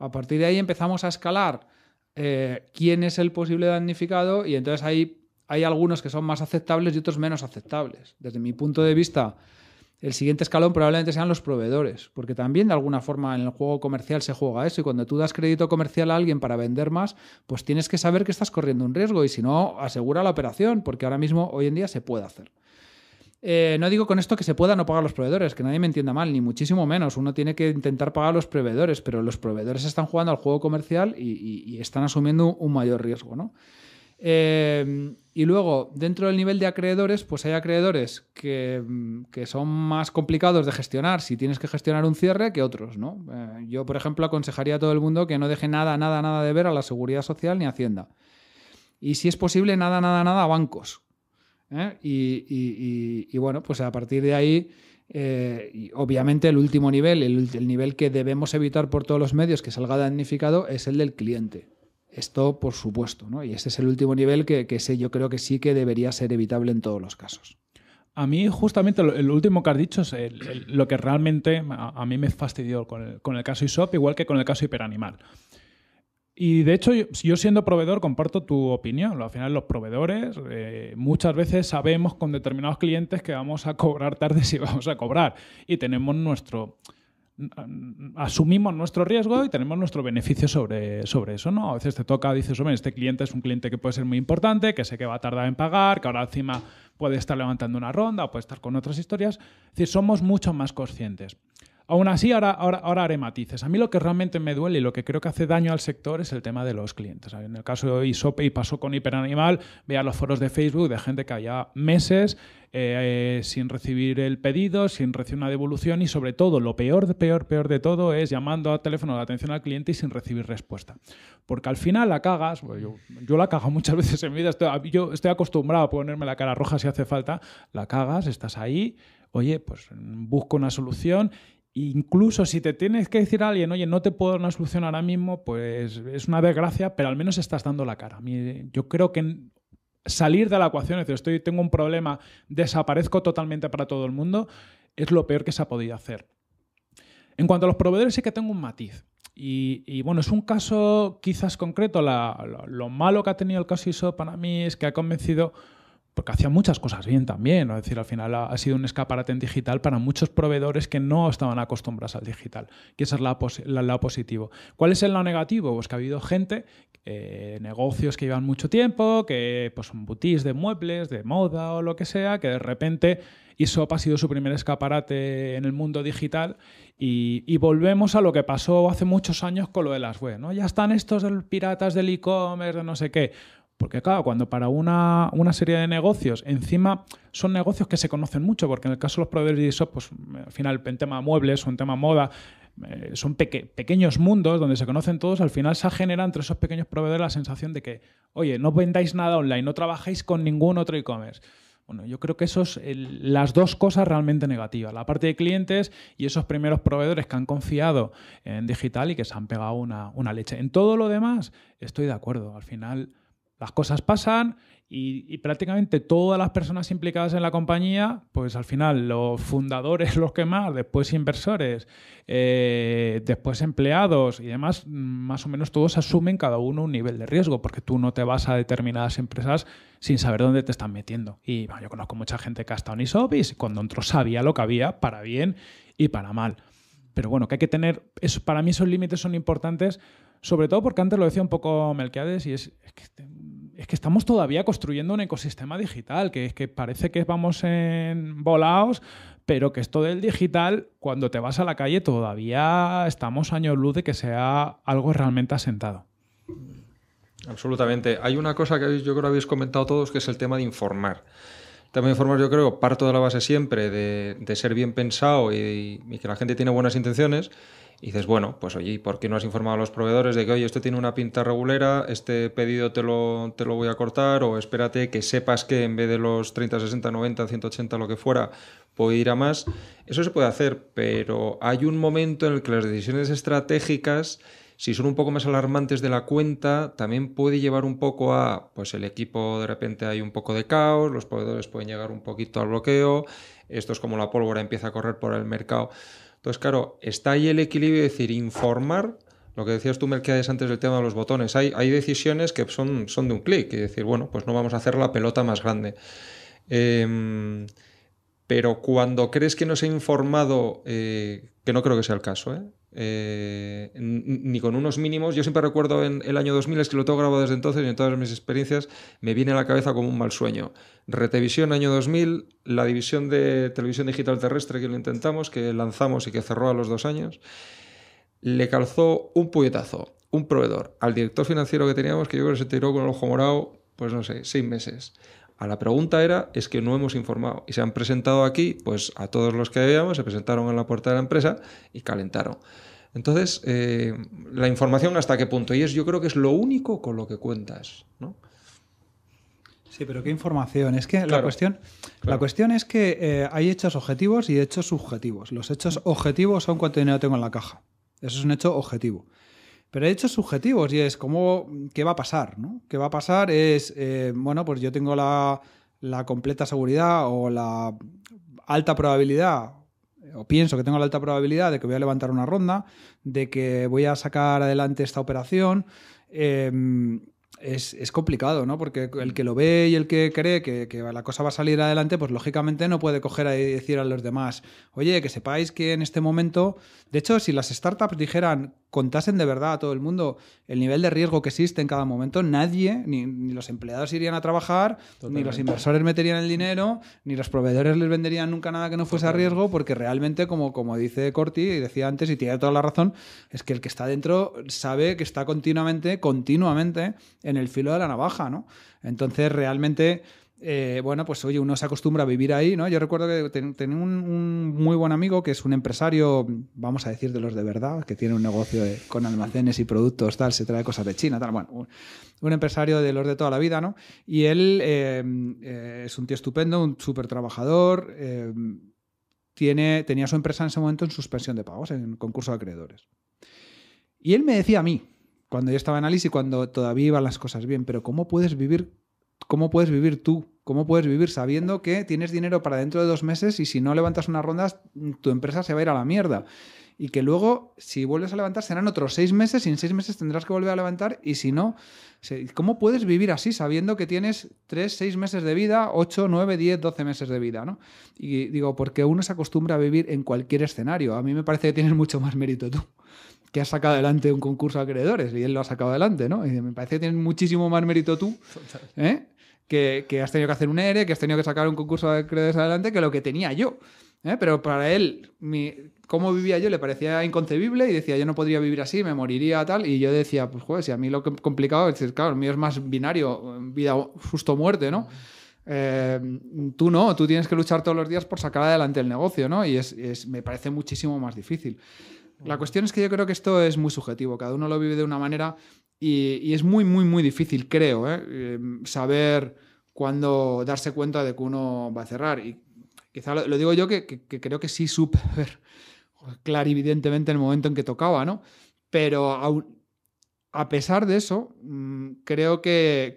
a partir de ahí empezamos a escalar eh, quién es el posible damnificado y entonces ahí hay algunos que son más aceptables y otros menos aceptables. Desde mi punto de vista, el siguiente escalón probablemente sean los proveedores, porque también de alguna forma en el juego comercial se juega eso y cuando tú das crédito comercial a alguien para vender más, pues tienes que saber que estás corriendo un riesgo y si no, asegura la operación, porque ahora mismo, hoy en día, se puede hacer. Eh, no digo con esto que se pueda no pagar los proveedores, que nadie me entienda mal, ni muchísimo menos. Uno tiene que intentar pagar a los proveedores, pero los proveedores están jugando al juego comercial y, están asumiendo un mayor riesgo, ¿no? Eh, y luego, dentro del nivel de acreedores, pues hay acreedores que, son más complicados de gestionar si tienes que gestionar un cierre que otros, ¿no? Eh, yo, por ejemplo, aconsejaría a todo el mundo que no deje nada, nada, nada de ver a la seguridad social ni a Hacienda. Y si es posible, nada, nada, nada a bancos. ¿eh? y, bueno, pues a partir de ahí, eh, obviamente el último nivel, el, nivel que debemos evitar por todos los medios que salga damnificado es el del cliente. Esto, por supuesto, ¿no? Y ese es el último nivel que, sé, yo creo que sí que debería ser evitable en todos los casos. A mí, justamente, el último que has dicho es lo que realmente a, mí me fastidió con el, con el caso ISOP, igual que con el caso Hiperanimal. Y de hecho, yo, yo siendo proveedor comparto tu opinión. Al final, los proveedores eh, muchas veces sabemos con determinados clientes que vamos a cobrar tarde si vamos a cobrar. Y tenemos nuestro asumimos nuestro riesgo y tenemos nuestro beneficio sobre, sobre eso, ¿no? A veces te toca, dices, hombre, este cliente es un cliente que puede ser muy importante, que sé que va a tardar en pagar, que ahora encima puede estar levantando una ronda, o puede estar con otras historias. Es somos mucho más conscientes. Aún así, ahora, ahora, ahora, haré matices. A mí lo que realmente me duele y lo que creo que hace daño al sector es el tema de los clientes. En el caso de Isope y pasó con Hiperanimal, Vea los foros de Facebook de gente que había meses eh, sin recibir el pedido, sin recibir una devolución y sobre todo, lo peor, peor, peor de todo es llamando al teléfono de atención al cliente y sin recibir respuesta. Porque al final la cagas, pues yo, la cago muchas veces en mi vida, yo estoy acostumbrado a ponerme la cara roja si hace falta, la cagas, estás ahí, oye, pues busco una solución incluso si te tienes que decir a alguien, oye, no te puedo dar una solución ahora mismo, pues es una desgracia, pero al menos estás dando la cara. Yo creo que salir de la ecuación, es decir, estoy, tengo un problema, desaparezco totalmente para todo el mundo, es lo peor que se ha podido hacer. En cuanto a los proveedores, sí que tengo un matiz. Y, bueno, es un caso quizás concreto. lo, lo malo que ha tenido el caso ISO para mí es que ha convencido porque hacía muchas cosas bien también. Es decir, al final ha, sido un escaparate en digital para muchos proveedores que no estaban acostumbrados al digital. Que ese es el lado positivo. ¿Cuál es el lado negativo? Pues que ha habido gente, eh, negocios que llevan mucho tiempo, que pues son boutiques de muebles, de moda o lo que sea, que de repente ISOP ha sido su primer escaparate en el mundo digital y, volvemos a lo que pasó hace muchos años con lo de las web. ¿no? Ya están estos piratas del e-commerce, de no sé qué. Porque claro, cuando para una, serie de negocios, encima son negocios que se conocen mucho, porque en el caso de los proveedores de eShop, pues mm, al final en tema muebles o en tema moda, eh, son pequeños mundos donde se conocen todos, al final se genera entre esos pequeños proveedores la sensación de que, oye, no vendáis nada online, no trabajáis con ningún otro e-commerce. Bueno, yo creo que eso es las dos cosas realmente negativas. La parte de clientes y esos primeros proveedores que han confiado en digital y que se han pegado una leche. En todo lo demás estoy de acuerdo. Al final las cosas pasan y, prácticamente todas las personas implicadas en la compañía, pues al final los fundadores, los que más, después inversores, eh, después empleados y demás, más o menos todos asumen cada uno un nivel de riesgo, porque tú no te vas a determinadas empresas sin saber dónde te están metiendo. Y yo conozco mucha gente que ha estado en ISOP y cuando entró sabía lo que había para bien y para mal. Pero bueno, que hay que tener, eso, para mí esos límites son importantes sobre todo porque antes lo decía un poco Melquiades y es, es que es que estamos todavía construyendo un ecosistema digital, que es que parece que vamos en volados, pero que esto del digital, cuando te vas a la calle, todavía estamos años luz de que sea algo realmente asentado. Absolutamente. Hay una cosa que yo creo que habéis comentado todos, que es el tema de informar. También informar, yo creo, parto de la base siempre de, ser bien pensado y que la gente tiene buenas intenciones y dices, bueno, pues oye, ¿por qué no has informado a los proveedores de que, oye, esto tiene una pinta regulera, este pedido te lo, te lo voy a cortar, o espérate que sepas que en vez de los 30, 60, 90, 180, lo que fuera, puede ir a más? Eso se puede hacer, pero hay un momento en el que las decisiones estratégicas si son un poco más alarmantes de la cuenta, también puede llevar un poco a, pues el equipo de repente hay un poco de caos, los proveedores pueden llegar un poquito al bloqueo, esto es como la pólvora empieza a correr por el mercado. Entonces, claro, está ahí el equilibrio, es decir, informar, lo que decías tú, Melquiades antes del tema de los botones, hay, hay decisiones que son, son de un clic, y decir, bueno, pues no vamos a hacer la pelota más grande. Em, pero cuando crees que no se ha informado, eh, que no creo que sea el caso, ¿eh? Eh, ni con unos mínimos. Yo siempre recuerdo en el año 2000, es que lo tengo grabado desde entonces y en todas mis experiencias me viene a la cabeza como un mal sueño. Retevisión año 2000, la división de televisión digital terrestre que lo intentamos, que lanzamos y que cerró a los dos años, le calzó un puñetazo, un proveedor, al director financiero que teníamos, que yo creo que se tiró con el ojo morado, pues no sé, seis meses. A la pregunta era, es que no hemos informado. Y se han presentado aquí, pues a todos los que habíamos, se presentaron en la puerta de la empresa y calentaron. Entonces, eh, la información hasta qué punto. Y es, yo creo que es lo único con lo que cuentas, ¿no? Sí, pero qué información. Es que la cuestión, la cuestión es que eh, hay hechos objetivos y hechos subjetivos. Los hechos mm. objetivos son cuánto dinero tengo en la caja. Eso es un hecho objetivo. Pero hay hechos subjetivos y es como, ¿qué va a pasar? ¿no? ¿Qué va a pasar? Es, eh, bueno, pues yo tengo la, la completa seguridad o la alta probabilidad o pienso que tengo la alta probabilidad de que voy a levantar una ronda, de que voy a sacar adelante esta operación, em, es, complicado, ¿no? Porque el que lo ve y el que cree que, que, la cosa va a salir adelante, pues lógicamente no puede coger y decir a los demás, oye, que sepáis que en este momento, de hecho, si las startups dijeran contasen de verdad a todo el mundo el nivel de riesgo que existe en cada momento, nadie, ni, los empleados irían a trabajar, ni los inversores meterían el dinero, ni los proveedores les venderían nunca nada que no fuese a riesgo, porque realmente, como, como dice Corti y decía antes, y tiene toda la razón, es que el que está dentro sabe que está continuamente, continuamente en el filo de la navaja, ¿no? Entonces, realmente eh, bueno, pues oye, uno se acostumbra a vivir ahí, ¿no? Yo recuerdo que tenía un, muy buen amigo que es un empresario, vamos a decir, de los de verdad, que tiene un negocio con almacenes y productos, tal, se trae cosas de China, tal, bueno, un, empresario de los de toda la vida, ¿no? Y él em, eh, es un tío estupendo, un súper trabajador, em, tiene, tenía su empresa en ese momento en suspensión de pagos, en concurso de acreedores. Y él me decía a mí, cuando yo estaba en Alice y cuando todavía iban las cosas bien, pero ¿cómo puedes vivir, cómo puedes vivir tú ¿Cómo puedes vivir sabiendo que tienes dinero para dentro de dos meses y si no levantas unas rondas, tu empresa se va a ir a la mierda? Y que luego, si vuelves a levantar, serán otros seis meses y en seis meses tendrás que volver a levantar y si no, ¿cómo puedes vivir así sabiendo que tienes tres, seis meses de vida, ocho, nueve, diez, doce meses de vida? ¿no? Y digo, porque uno se acostumbra a vivir en cualquier escenario. A mí me parece que tienes mucho más mérito tú que has sacado adelante un concurso de acreedores y él lo ha sacado adelante, ¿no? me parece que tienes muchísimo más mérito tú ¿eh? que, has tenido que hacer un ERE, e, que has tenido que sacar un concurso de credes adelante, que lo que tenía yo. ¿eh? Pero para él, cómo vivía yo le parecía inconcebible y decía, yo no podría vivir así, me moriría tal. Y yo decía, pues joder, si a mí lo complicado es, claro, el mío es más binario, vida justo muerte, ¿no? Eh, tú no, tú tienes que luchar todos los días por sacar adelante el negocio, ¿no? Y me parece muchísimo más difícil. La cuestión es que yo creo que esto es muy subjetivo, cada uno lo vive de una manera y, es muy, muy, muy difícil, creo, Eh, eh saber cuando darse cuenta de que uno va a cerrar. Y quizá lo, digo yo que, creo que sí supe ver clarividentemente el momento en que tocaba, ¿no? Pero a pesar de eso, mm, creo que,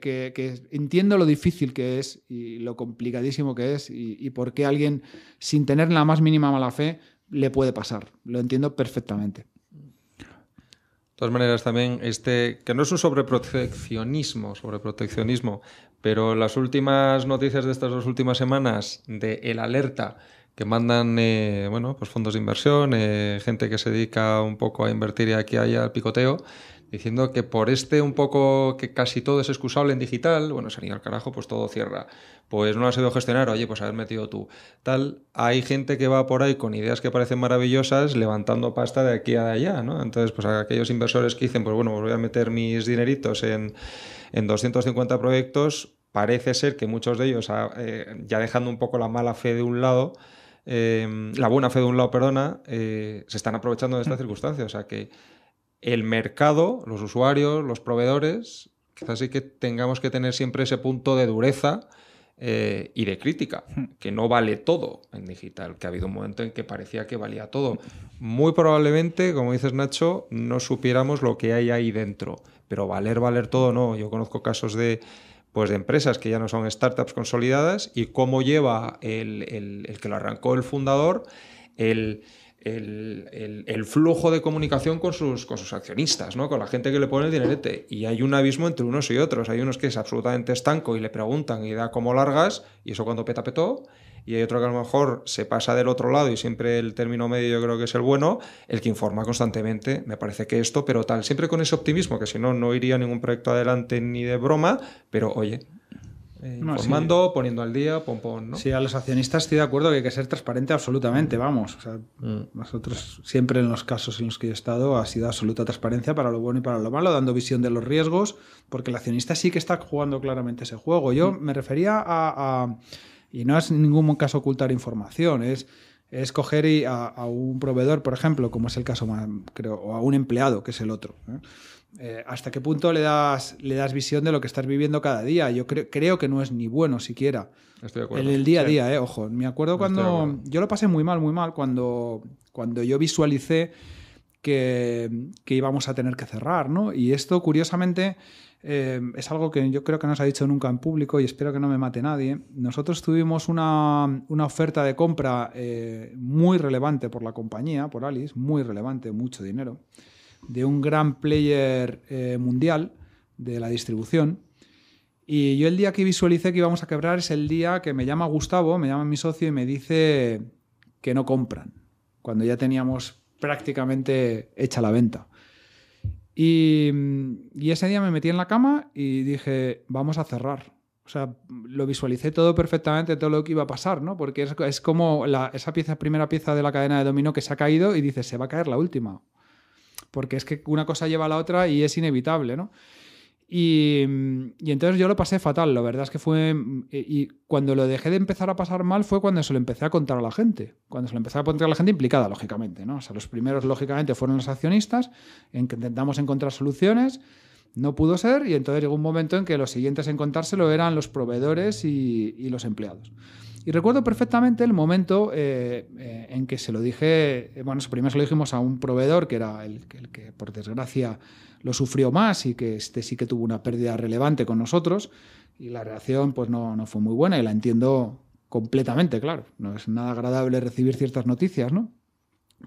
entiendo lo difícil que es y lo complicadísimo que es y, y por qué alguien sin tener la más mínima mala fe le puede pasar. Lo entiendo perfectamente. De todas maneras, también este, que no es un sobreproteccionismo, sobreproteccionismo, pero las últimas noticias de estas dos últimas semanas de el alerta que mandan eh, bueno, pues fondos de inversión, eh, gente que se dedica un poco a invertir y aquí hay al picoteo, diciendo que por este un poco que casi todo es excusable en digital, bueno, se al carajo, pues todo cierra. Pues no lo has a gestionar, oye, pues haber metido tú. Tal, hay gente que va por ahí con ideas que parecen maravillosas levantando pasta de aquí a allá, ¿no? Entonces, pues aquellos inversores que dicen, pues bueno, pues voy a meter mis dineritos en, en 250 proyectos, parece ser que muchos de ellos, ah, eh, ya dejando un poco la mala fe de un lado, eh, la buena fe de un lado, perdona, eh, se están aprovechando de esta mm. circunstancia. O sea que el mercado, los usuarios, los proveedores, quizás sí que tengamos que tener siempre ese punto de dureza eh, y de crítica, hmm. que no vale todo en digital, que ha habido un momento en que parecía que valía todo. Muy probablemente, como dices Nacho, no supiéramos lo que hay ahí dentro, pero valer, valer todo no. Yo conozco casos de, pues, de empresas que ya no son startups consolidadas y cómo lleva el, el que lo arrancó el fundador el el, flujo de comunicación con sus, accionistas, ¿no? con la gente que le pone el dinerete. Y hay un abismo entre unos y otros. Hay unos que es absolutamente estanco y le preguntan y da como largas, y eso cuando peta petó. Y hay otro que a lo mejor se pasa del otro lado y siempre el término medio yo creo que es el bueno, el que informa constantemente, me parece que esto, pero tal, siempre con ese optimismo, que si no, no iría ningún proyecto adelante ni de broma, pero oye, eh, poniendo al día, pom, ¿no? Sí, a los accionistas estoy de acuerdo que hay que ser transparente absolutamente, vamos. Mm. Nosotros siempre en los casos en los que he estado ha sido absoluta transparencia para lo bueno y para lo malo, dando visión de los riesgos, porque el accionista sí que está jugando claramente ese juego. Yo mm. me refería a, Y no es en ningún caso ocultar información, es escoger a, un proveedor, por ejemplo, como es el caso, creo, o a un empleado, que es el otro. ¿eh? Eh, hasta qué punto le das, le das visión de lo que estás viviendo cada día. Yo creo, que no es ni bueno siquiera. Estoy En el día a día, eh, ojo. Me acuerdo cuando. Yo lo pasé muy mal, muy mal cuando, cuando yo visualicé que, íbamos a tener que cerrar, ¿no? Y esto, curiosamente. Eh, es algo que yo creo que no se ha dicho nunca en público y espero que no me mate nadie. Nosotros tuvimos una, oferta de compra muy relevante por la compañía, por Alice, muy relevante, mucho dinero de un gran player eh, mundial de la distribución. Y yo el día que visualicé que íbamos a quebrar es el día que me llama Gustavo, me llama mi socio y me dice que no compran, cuando ya teníamos prácticamente hecha la venta. Y, ese día me metí en la cama y dije, vamos a cerrar. O sea, lo visualicé todo perfectamente, todo lo que iba a pasar, Porque es, como esa primera pieza de la cadena de dominó que se ha caído y dice se va a caer la última porque es que una cosa lleva a la otra y es inevitable, ¿no? Y, entonces yo lo pasé fatal, la verdad es que fue... Y cuando lo dejé de empezar a pasar mal fue cuando se lo empecé a contar a la gente, cuando se lo empecé a contar a la gente implicada, lógicamente, ¿no? O sea, los primeros, lógicamente, fueron los accionistas, en que intentamos encontrar soluciones, no pudo ser, y entonces llegó un momento en que los siguientes en contárselo eran los proveedores y, y los empleados. Y recuerdo perfectamente el momento eh, eh, en que se lo dije, eh, bueno, primero se lo dijimos a un proveedor que era el, que por desgracia lo sufrió más y que este sí que tuvo una pérdida relevante con nosotros y la reacción pues no, fue muy buena y la entiendo completamente, claro. No es nada agradable recibir ciertas noticias, ¿no?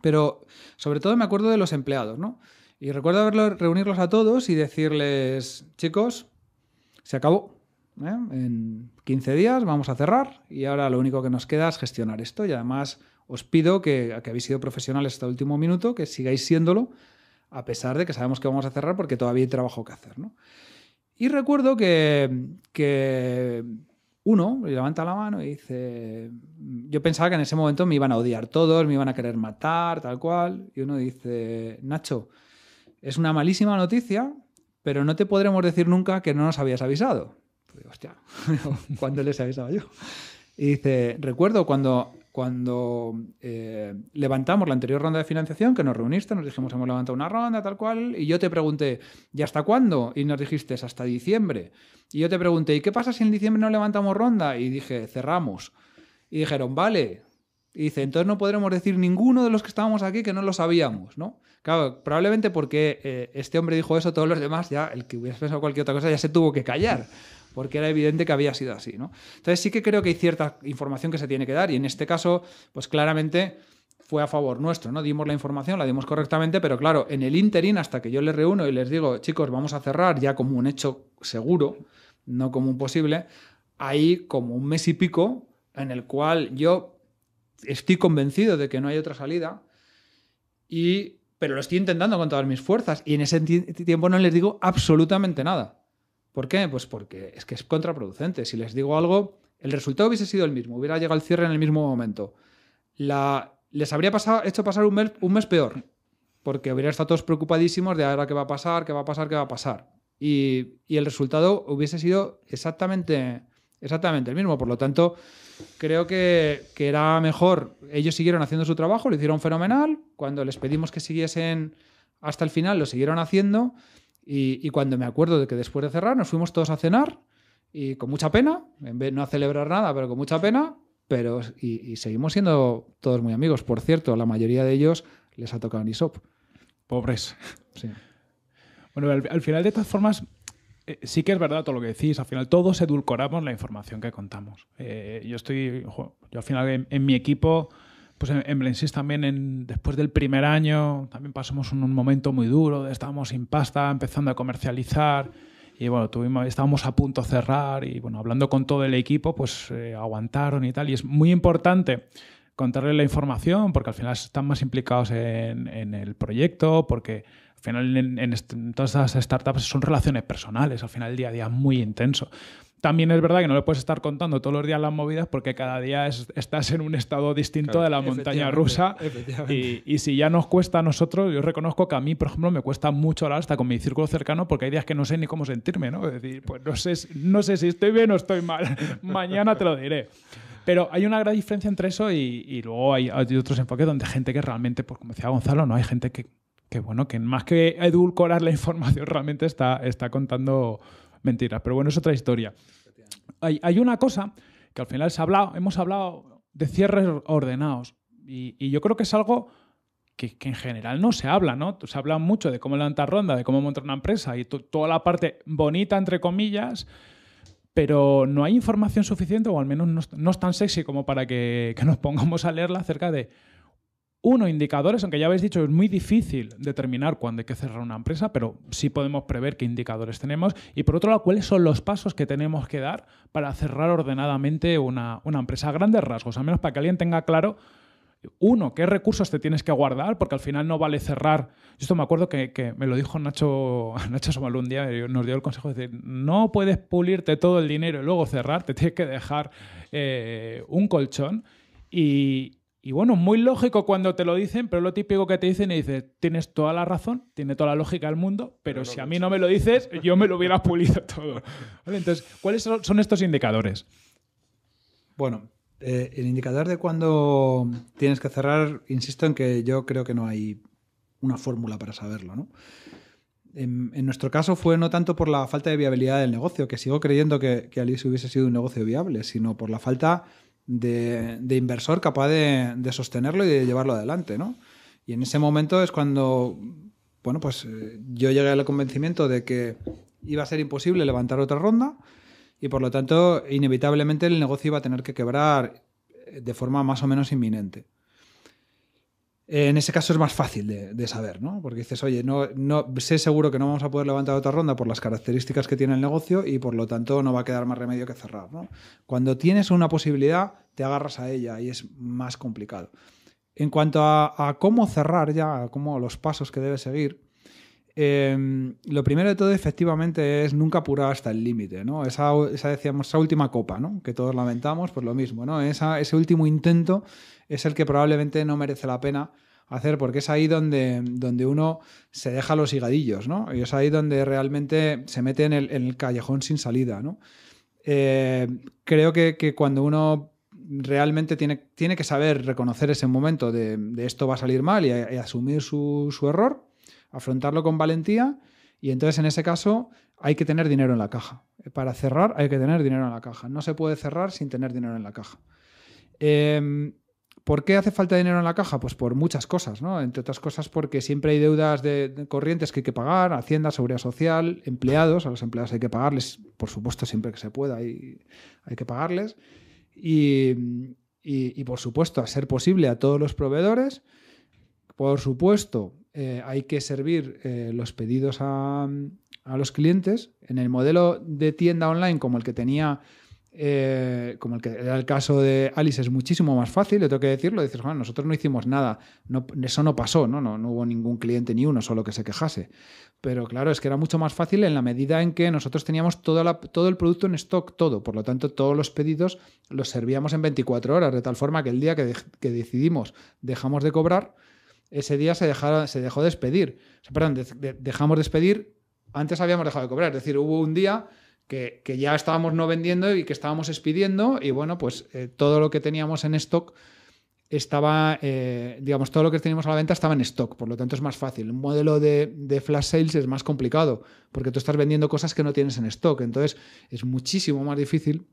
Pero sobre todo me acuerdo de los empleados, ¿no? Y recuerdo haberlo, reunirlos a todos y decirles, chicos, se acabó. ¿eh? en 15 días vamos a cerrar y ahora lo único que nos queda es gestionar esto y además os pido que, habéis sido profesionales hasta el último minuto, que sigáis siéndolo, a pesar de que sabemos que vamos a cerrar porque todavía hay trabajo que hacer. Y recuerdo que, que uno levanta la mano y dice, yo pensaba que en ese momento me iban a odiar todos, me iban a querer matar, tal cual, y uno dice, Nacho, es una malísima noticia, pero no te podremos decir nunca que no nos habías avisado. Pues hostia, ¿cuándo les avisaba yo? Y dice, recuerdo cuando, cuando eh, levantamos la anterior ronda de financiación, que nos reuniste, nos dijimos, hemos levantado una ronda, tal cual, y yo te pregunté, ¿y hasta cuándo? Y nos dijiste, hasta diciembre. Y yo te pregunté, ¿y qué pasa si en diciembre no levantamos ronda? Y dije, cerramos. Y dijeron, vale, y dice, entonces no podremos decir ninguno de los que estábamos aquí que no lo sabíamos, ¿no? Claro, probablemente porque eh, este hombre dijo eso, todos los demás, ya el que hubiese pensado cualquier otra cosa ya se tuvo que callar porque era evidente que había sido así. ¿no? Entonces sí que creo que hay cierta información que se tiene que dar y en este caso, pues claramente fue a favor nuestro, ¿no? Dimos la información, la dimos correctamente, pero claro, en el interín, hasta que yo les reúno y les digo, chicos, vamos a cerrar ya como un hecho seguro, no como un posible, hay como un mes y pico en el cual yo estoy convencido de que no hay otra salida y pero lo estoy intentando con todas mis fuerzas y en ese tiempo no les digo absolutamente nada. ¿Por qué? Pues porque es que es contraproducente. Si les digo algo, el resultado hubiese sido el mismo, hubiera llegado el cierre en el mismo momento. les habría pasado, hecho pasar un mes, peor, porque hubieran estado todos preocupadísimos de ahora qué va a pasar, qué va a pasar, qué va a pasar. Y, el resultado hubiese sido exactamente, exactamente el mismo. Por lo tanto, creo que, que, era mejor. Ellos siguieron haciendo su trabajo, lo hicieron fenomenal. Cuando les pedimos que siguiesen hasta el final, lo siguieron haciendo. Y, cuando me acuerdo de que después de cerrar nos fuimos todos a cenar y con mucha pena, no a celebrar nada, pero con mucha pena, pero y, seguimos siendo todos muy amigos. Por cierto, la mayoría de ellos les ha tocado un ISOP. Pobres. Sí. Bueno, al, final de todas formas, eh, sí que es verdad todo lo que decís. Al final todos edulcoramos la información que contamos. Eh, yo estoy, yo al final en mi equipo pues en, también, en, después del primer año, también pasamos un, momento muy duro, estábamos sin pasta, empezando a comercializar y bueno, tuvimos, estábamos a punto de cerrar y bueno, hablando con todo el equipo, pues eh, aguantaron y tal. Y es muy importante contarles la información porque al final están más implicados en, el proyecto, porque al final en, en todas estas startups son relaciones personales, al final el día a día es muy intenso. También es verdad que no le puedes estar contando todos los días las movidas porque cada día estás en un estado distinto de la montaña rusa. Y, si ya nos cuesta a nosotros, yo reconozco que a mí, por ejemplo, me cuesta mucho hablar hasta con mi círculo cercano porque hay días que no sé ni cómo sentirme, ¿no? Es decir, pues no sé, no sé si estoy bien o estoy mal. Mañana te lo diré. Pero hay una gran diferencia entre eso y, luego hay, otros enfoques donde hay gente que realmente, pues como decía Gonzalo, no hay gente que, que bueno, que más que edulcorar la información realmente está, está contando mentiras. Pero bueno, es otra historia. Hay, una cosa que al final se hemos hablado de cierres ordenados. Y, yo creo que es algo que, en general no se habla, ¿no? Se habla mucho de cómo levantar ronda, de cómo montar una empresa y toda la parte bonita, entre comillas, pero no hay información suficiente, o al menos no, es tan sexy como para que nos pongamos a leerla acerca de uno, indicadores, aunque ya habéis dicho es muy difícil determinar cuándo hay que cerrar una empresa, pero sí podemos prever qué indicadores tenemos. Y por otro lado, cuáles son los pasos que tenemos que dar para cerrar ordenadamente una, empresa a grandes rasgos, al menos para que alguien tenga claro uno, qué recursos te tienes que guardar, porque al final no vale cerrar. Yo Esto me acuerdo que, me lo dijo Nacho, Nacho Somal un día, nos dio el consejo de decir, no puedes pulirte todo el dinero y luego cerrar, te tienes que dejar eh, un colchón. Y, y bueno, muy lógico cuando te lo dicen, pero lo típico que te dicen es dices, tienes toda la razón, tiene toda la lógica del mundo, pero, si a mí no me lo dices, yo me lo hubiera pulido todo. Entonces, ¿cuáles son estos indicadores? Bueno, eh, el indicador de cuando tienes que cerrar, insisto en que yo creo que no hay una fórmula para saberlo, ¿no? En, nuestro caso fue no tanto por la falta de viabilidad del negocio, que sigo creyendo que, que Alice hubiese sido un negocio viable, sino por la falta de, inversor capaz de, de, sostenerlo y de llevarlo adelante, ¿no? Y en ese momento es cuando, bueno, pues eh, yo llegué al convencimiento de que iba a ser imposible levantar otra ronda y por lo tanto inevitablemente el negocio iba a tener que quebrar eh, de forma más o menos inminente en ese caso es más fácil de, saber, ¿no? Porque dices, oye, no, no, sé seguro que no vamos a poder levantar otra ronda por las características que tiene el negocio y por lo tanto no va a quedar más remedio que cerrar, ¿no? Cuando tienes una posibilidad, te agarras a ella y es más complicado. En cuanto a, a cómo cerrar ya, a cómo los pasos que debes seguir, Em, lo primero de todo, efectivamente, es nunca apurar hasta el límite, ¿no? Esa, decíamos, esa última copa, ¿no? Que todos lamentamos, por pues lo mismo, ¿no? ese último intento es el que probablemente no merece la pena hacer, porque es ahí donde, donde uno se deja los higadillos, ¿no? Y es ahí donde realmente se mete en el, callejón sin salida, eh, creo que, cuando uno realmente tiene, tiene que saber reconocer ese momento de, esto va a salir mal y, asumir su error, afrontarlo con valentía y entonces en ese caso hay que tener dinero en la caja. Para cerrar hay que tener dinero en la caja. No se puede cerrar sin tener dinero en la caja. Em, ¿Por qué hace falta dinero en la caja? Pues por muchas cosas, ¿no? Entre otras cosas porque siempre hay deudas de, corrientes que hay que pagar, Hacienda, Seguridad Social, empleados, a los empleados hay que pagarles, por supuesto, siempre que se pueda hay, hay que pagarles. Y, y, por supuesto, a ser posible, a todos los proveedores. Por supuesto, eh, hay que servir eh, los pedidos a, los clientes. En el modelo de tienda online, como el que tenía, eh, como el que era el caso de Alice, es muchísimo más fácil, le tengo que decirlo. Dices, bueno, nosotros no hicimos nada, eso no pasó, ¿no? ¿no? hubo ningún cliente ni uno solo que se quejase. Pero claro, es que era mucho más fácil en la medida en que nosotros teníamos todo, el producto en stock, todo. Por lo tanto, todos los pedidos los servíamos en 24 horas, de tal forma que el día que decidimos dejamos de cobrar, ese día se, se dejó despedir. perdón, dejamos despedir, antes habíamos dejado de cobrar. Es decir, hubo un día que, ya estábamos no vendiendo y que estábamos expidiendo y bueno, pues eh, todo lo que teníamos en stock estaba, eh, digamos, todo lo que teníamos a la venta estaba en stock, por lo tanto es más fácil. Un modelo de, de, flash sales es más complicado porque tú estás vendiendo cosas que no tienes en stock, entonces es muchísimo más difícil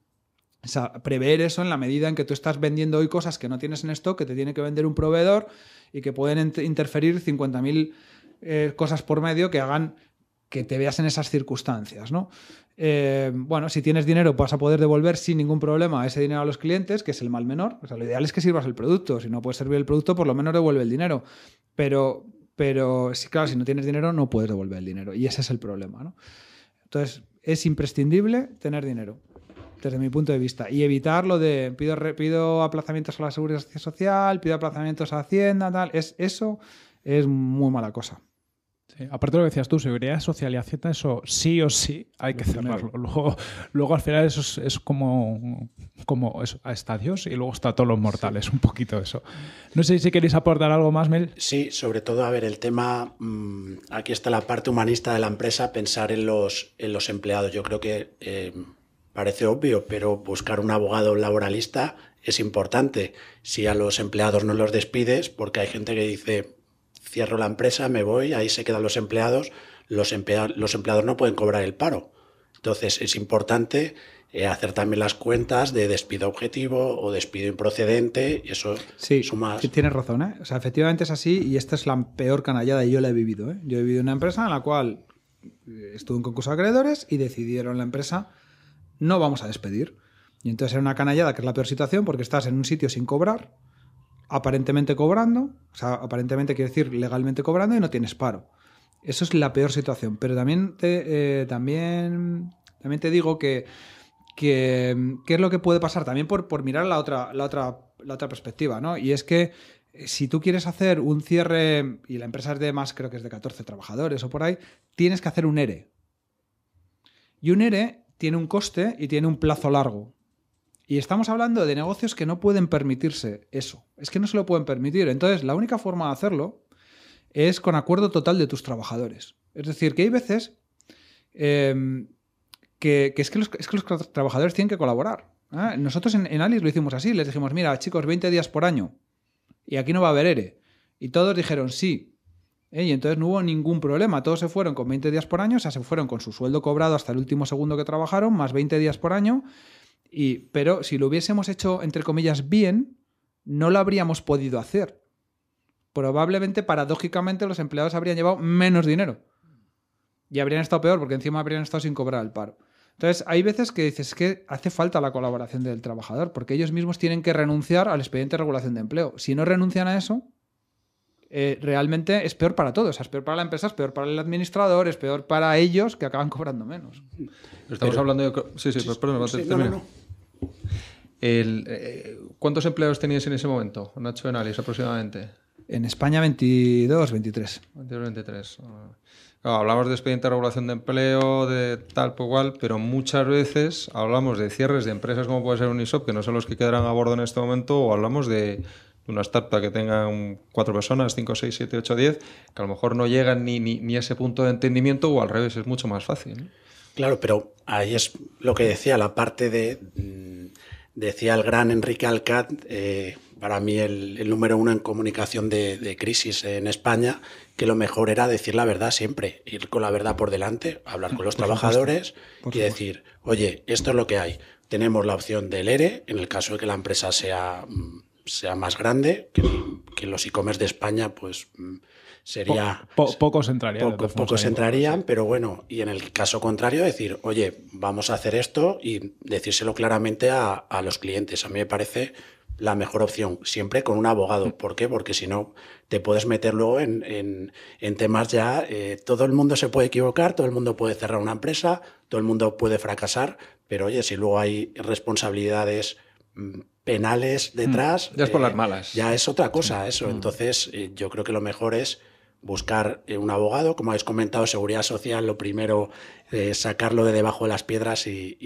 o sea, prever eso en la medida en que tú estás vendiendo hoy cosas que no tienes en stock, que te tiene que vender un proveedor y que pueden interferir 50.000 eh, cosas por medio que hagan que te veas en esas circunstancias, ¿no? Eh, bueno, si tienes dinero vas a poder devolver sin ningún problema ese dinero a los clientes, que es el mal menor. O sea, lo ideal es que sirvas el producto. Si no puedes servir el producto, por lo menos devuelve el dinero. Pero, pero claro, si no tienes dinero, no puedes devolver el dinero. Y ese es el problema, Entonces, es imprescindible tener dinero desde mi punto de vista. Y evitar lo de pido, pido aplazamientos a la seguridad social, pido aplazamientos a Hacienda, tal. Es, eso es muy mala cosa. aparte de lo que decías tú, seguridad social y Hacienda, eso sí o sí hay que cerrarlo. Luego, luego al final eso es, como, como a estadios y luego está todos los mortales, un poquito eso. No sé si queréis aportar algo más, Mel. Sí, sobre todo, a ver, el tema, mm, aquí está la parte humanista de la empresa, pensar en los, en los empleados. Yo creo que eh, parece obvio, pero buscar un abogado laboralista es importante. Si a los empleados no los despides, porque hay gente que dice, cierro la empresa, me voy, ahí se quedan los empleados, los, empleados no pueden cobrar el paro. Entonces es importante eh, hacer también las cuentas de despido objetivo o despido improcedente, y eso sí, suma... Tienes razón, ¿eh? efectivamente es así y esta es la peor canallada que yo la he vivido. ¿eh? Yo he vivido una empresa en la cual estuve en concurso de acreedores y decidieron la empresa no vamos a despedir. Y entonces era una canallada que es la peor situación porque estás en un sitio sin cobrar, aparentemente cobrando, o sea, aparentemente quiere decir legalmente cobrando y no tienes paro. Eso es la peor situación. Pero también te, eh, también, también te digo que, que, es lo que puede pasar también por, por mirar la otra, la, otra, la otra perspectiva, ¿no? Y es que eh, si tú quieres hacer un cierre, y la empresa es de más, creo que es de 14 trabajadores o por ahí, tienes que hacer un ERE. Y un ERE tiene un coste y tiene un plazo largo. Y estamos hablando de negocios que no pueden permitirse eso. Es que no se lo pueden permitir. Entonces, la única forma de hacerlo es con acuerdo total de tus trabajadores. Es decir, que hay veces em, que, es que, los, trabajadores tienen que colaborar. Ah, nosotros en, en, Alice lo hicimos así. Les dijimos, mira, chicos, 20 días por año. Y aquí no va a haber ERE. Y todos dijeron, sí. ¿eh? Y entonces no hubo ningún problema. Todos se fueron con 20 días por año, o sea, se fueron con su sueldo cobrado hasta el último segundo que trabajaron, más 20 días por año. Y, pero si lo hubiésemos hecho, entre comillas, bien, no lo habríamos podido hacer. Probablemente, paradójicamente, los empleados habrían llevado menos dinero. Y habrían estado peor, porque encima habrían estado sin cobrar el paro. Entonces, hay veces que dices que hace falta la colaboración del trabajador, porque ellos mismos tienen que renunciar al expediente de regulación de empleo. Si no renuncian a eso, eh, realmente es peor para todos. es peor para la empresa, es peor para el administrador, es peor para ellos que acaban cobrando menos. Estamos hablando de... Sí, sí, perdón, eh, ¿Cuántos empleados teníais en ese momento, Nacho Benalis, aproximadamente? En España 22, 23. 22, 23. hablamos de expediente de regulación de empleo, de tal por pues cual, pero muchas veces hablamos de cierres de empresas como puede ser Unisop, que no son los que quedarán a bordo en este momento, o hablamos de una startup que tenga cuatro personas, cinco, seis, siete, ocho, diez, que a lo mejor no llegan ni, ni, a ese punto de entendimiento o al revés, es mucho más fácil. Claro, pero ahí es lo que decía, la parte de... Mm, decía el gran Enrique Alcat, eh, para mí el, número uno en comunicación de, crisis en España, que lo mejor era decir la verdad siempre, ir con la verdad por delante, hablar con mm, los trabajadores y decir, oye, esto es lo que hay. Tenemos la opción del ERE ¿eh? en el caso de que la empresa sea... Mm, sea más grande, que, que los e-commerce de España, pues mm, sería... pocos entrarían. pocos entrarían, pero bueno, y en el caso contrario, decir, oye, vamos a hacer esto y decírselo claramente a, los clientes. A mí me parece la mejor opción, siempre con un abogado. ¿Por qué? Porque si no, te puedes meter luego en, temas ya, eh, todo el mundo se puede equivocar, todo el mundo puede cerrar una empresa, todo el mundo puede fracasar, pero oye, si luego hay responsabilidades mm, penales mm. detrás. ya es por las eh, malas. Ya es otra cosa mm. eso. Mm. Entonces, eh, yo creo que lo mejor es buscar eh, un abogado. Como habéis comentado, seguridad social, lo primero, es sacarlo de debajo de las piedras y,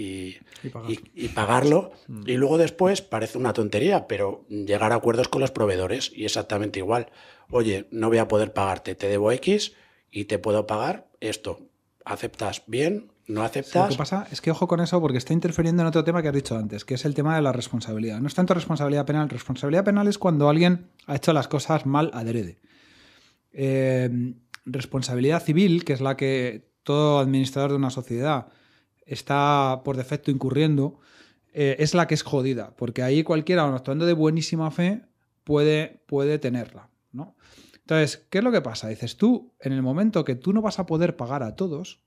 pagarlo. Y, y luego después, parece una tontería, pero llegar a acuerdos con los proveedores y exactamente igual. Oye, no voy a poder pagarte, te debo X y te puedo pagar esto. ¿Aceptas bien? no aceptas. Lo que pasa es que ojo con eso porque está interfiriendo en otro tema que has dicho antes, que es el tema de la responsabilidad. No es tanto responsabilidad penal. Responsabilidad penal es cuando alguien ha hecho las cosas mal adrede. Eh, responsabilidad civil, que es la que todo administrador de una sociedad está por defecto incurriendo, eh, es la que es jodida, porque ahí cualquiera, actuando de buenísima fe, puede, puede tenerla. ¿no? Entonces, ¿qué es lo que pasa? Dices tú, en el momento que tú no vas a poder pagar a todos,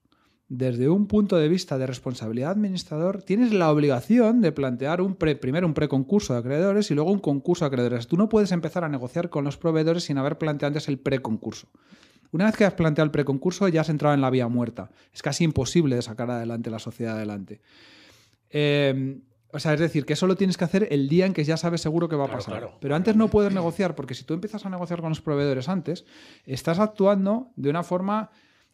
desde un punto de vista de responsabilidad administrador, tienes la obligación de plantear un primero un preconcurso de acreedores y luego un concurso de acreedores. Tú no puedes empezar a negociar con los proveedores sin haber planteado antes el preconcurso. Una vez que has planteado el preconcurso, ya has entrado en la vía muerta. Es casi imposible de sacar adelante la sociedad adelante. Em, o sea, es decir, que eso lo tienes que hacer el día en que ya sabes seguro que va a pasar. Pero antes no puedes negociar, porque si tú empiezas a negociar con los proveedores antes, estás actuando de una forma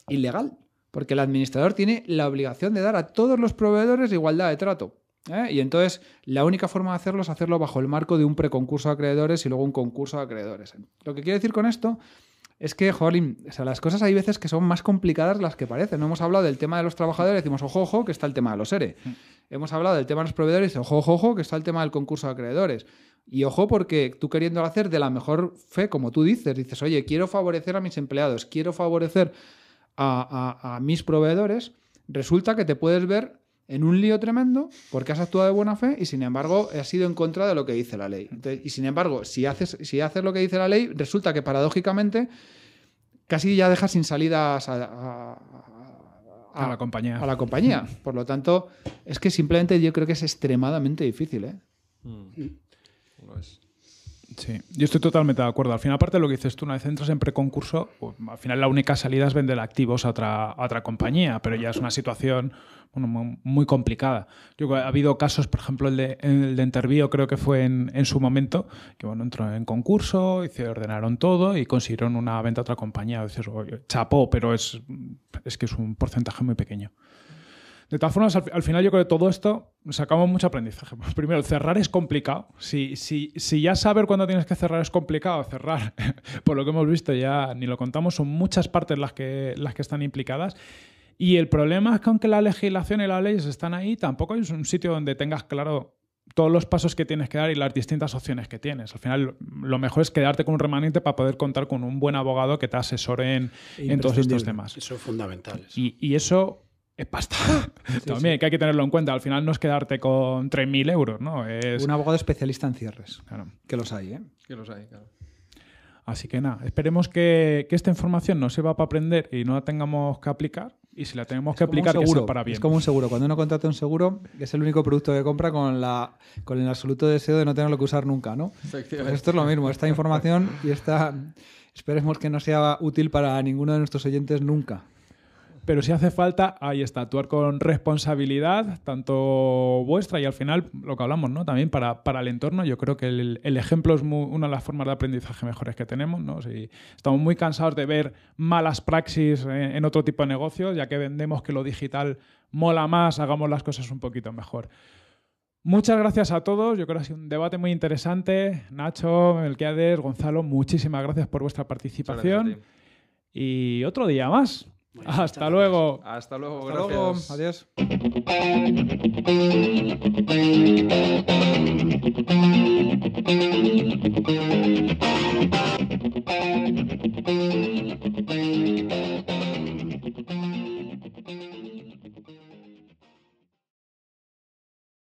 ilegal. Porque el administrador tiene la obligación de dar a todos los proveedores igualdad de trato. ¿eh? Y entonces la única forma de hacerlo es hacerlo bajo el marco de un preconcurso de acreedores y luego un concurso de acreedores. Lo que quiero decir con esto es que, jolín, o las cosas hay veces que son más complicadas las que parecen. No hemos hablado del tema de los trabajadores, decimos, ojo, ojo, que está el tema de los ERE. Hemos hablado del tema de los proveedores, ojo, ojo, ojo, que está el tema del concurso de acreedores. Y ojo, porque tú queriendo hacer de la mejor fe, como tú dices, dices, oye, quiero favorecer a mis empleados, quiero favorecer a, mis proveedores, resulta que te puedes ver en un lío tremendo porque has actuado de buena fe y sin embargo has sido en contra de lo que dice la ley. y sin embargo, si haces, si haces lo que dice la ley, resulta que paradójicamente casi ya dejas sin salidas a, la compañía. A la compañía. Por lo tanto, es que simplemente yo creo que es extremadamente difícil. ¿eh? Hmm. Sí, yo estoy totalmente de acuerdo. Al final, aparte de lo que dices tú, una vez entras en preconcurso, pues, al final la única salida es vender activos a otra, compañía, pero ya es una situación muy, complicada. Yo, ha habido casos, por ejemplo, el de, el de Intervío, creo que fue en, su momento, que bueno, entró en concurso y se ordenaron todo y consiguieron una venta a otra compañía. Dices, chapó, pero es, que es un porcentaje muy pequeño. De todas formas, al final yo creo que todo esto sacamos mucho aprendizaje. Primero, cerrar es complicado. Si, si, si ya saber cuándo tienes que cerrar es complicado, cerrar, por lo que hemos visto ya ni lo contamos, son muchas partes las que, las que están implicadas. Y el problema es que aunque la legislación y las leyes están ahí, tampoco es un sitio donde tengas claro todos los pasos que tienes que dar y las distintas opciones que tienes. Al final, lo mejor es quedarte con un remanente para poder contar con un buen abogado que te asesore en, todos estos temas. Eso es fundamental. Y, y eso es pasta. Ah, También hay que tenerlo en cuenta. Al final no es quedarte con 3.000 euros, ¿no? Es... Un abogado especialista en cierres. Claro. Que los hay, ¿eh? Que los hay, claro. Así que nada, esperemos que, esta información no se va para aprender y no la tengamos que aplicar. Y si la tenemos que aplicar, para bien. Es como un seguro. Cuando uno contrata un seguro, es el único producto que compra con, la, con el absoluto deseo de no tenerlo que usar nunca, ¿no? Pues esto es lo mismo. Esta información y esta... Esperemos que no sea útil para ninguno de nuestros oyentes nunca pero si hace falta, ahí está, actuar con responsabilidad, tanto vuestra y al final lo que hablamos, ¿no? También para, para el entorno, yo creo que el, ejemplo es una de las formas de aprendizaje mejores que tenemos, ¿no? estamos muy cansados de ver malas praxis en, otro tipo de negocios, ya que vendemos que lo digital mola más, hagamos las cosas un poquito mejor. Muchas gracias a todos. Yo creo que ha sido un debate muy interesante. Nacho, Melquiades, Gonzalo, muchísimas gracias por vuestra participación. Y otro día más hasta, luego. Hasta luego, gracias. Luego. Adiós.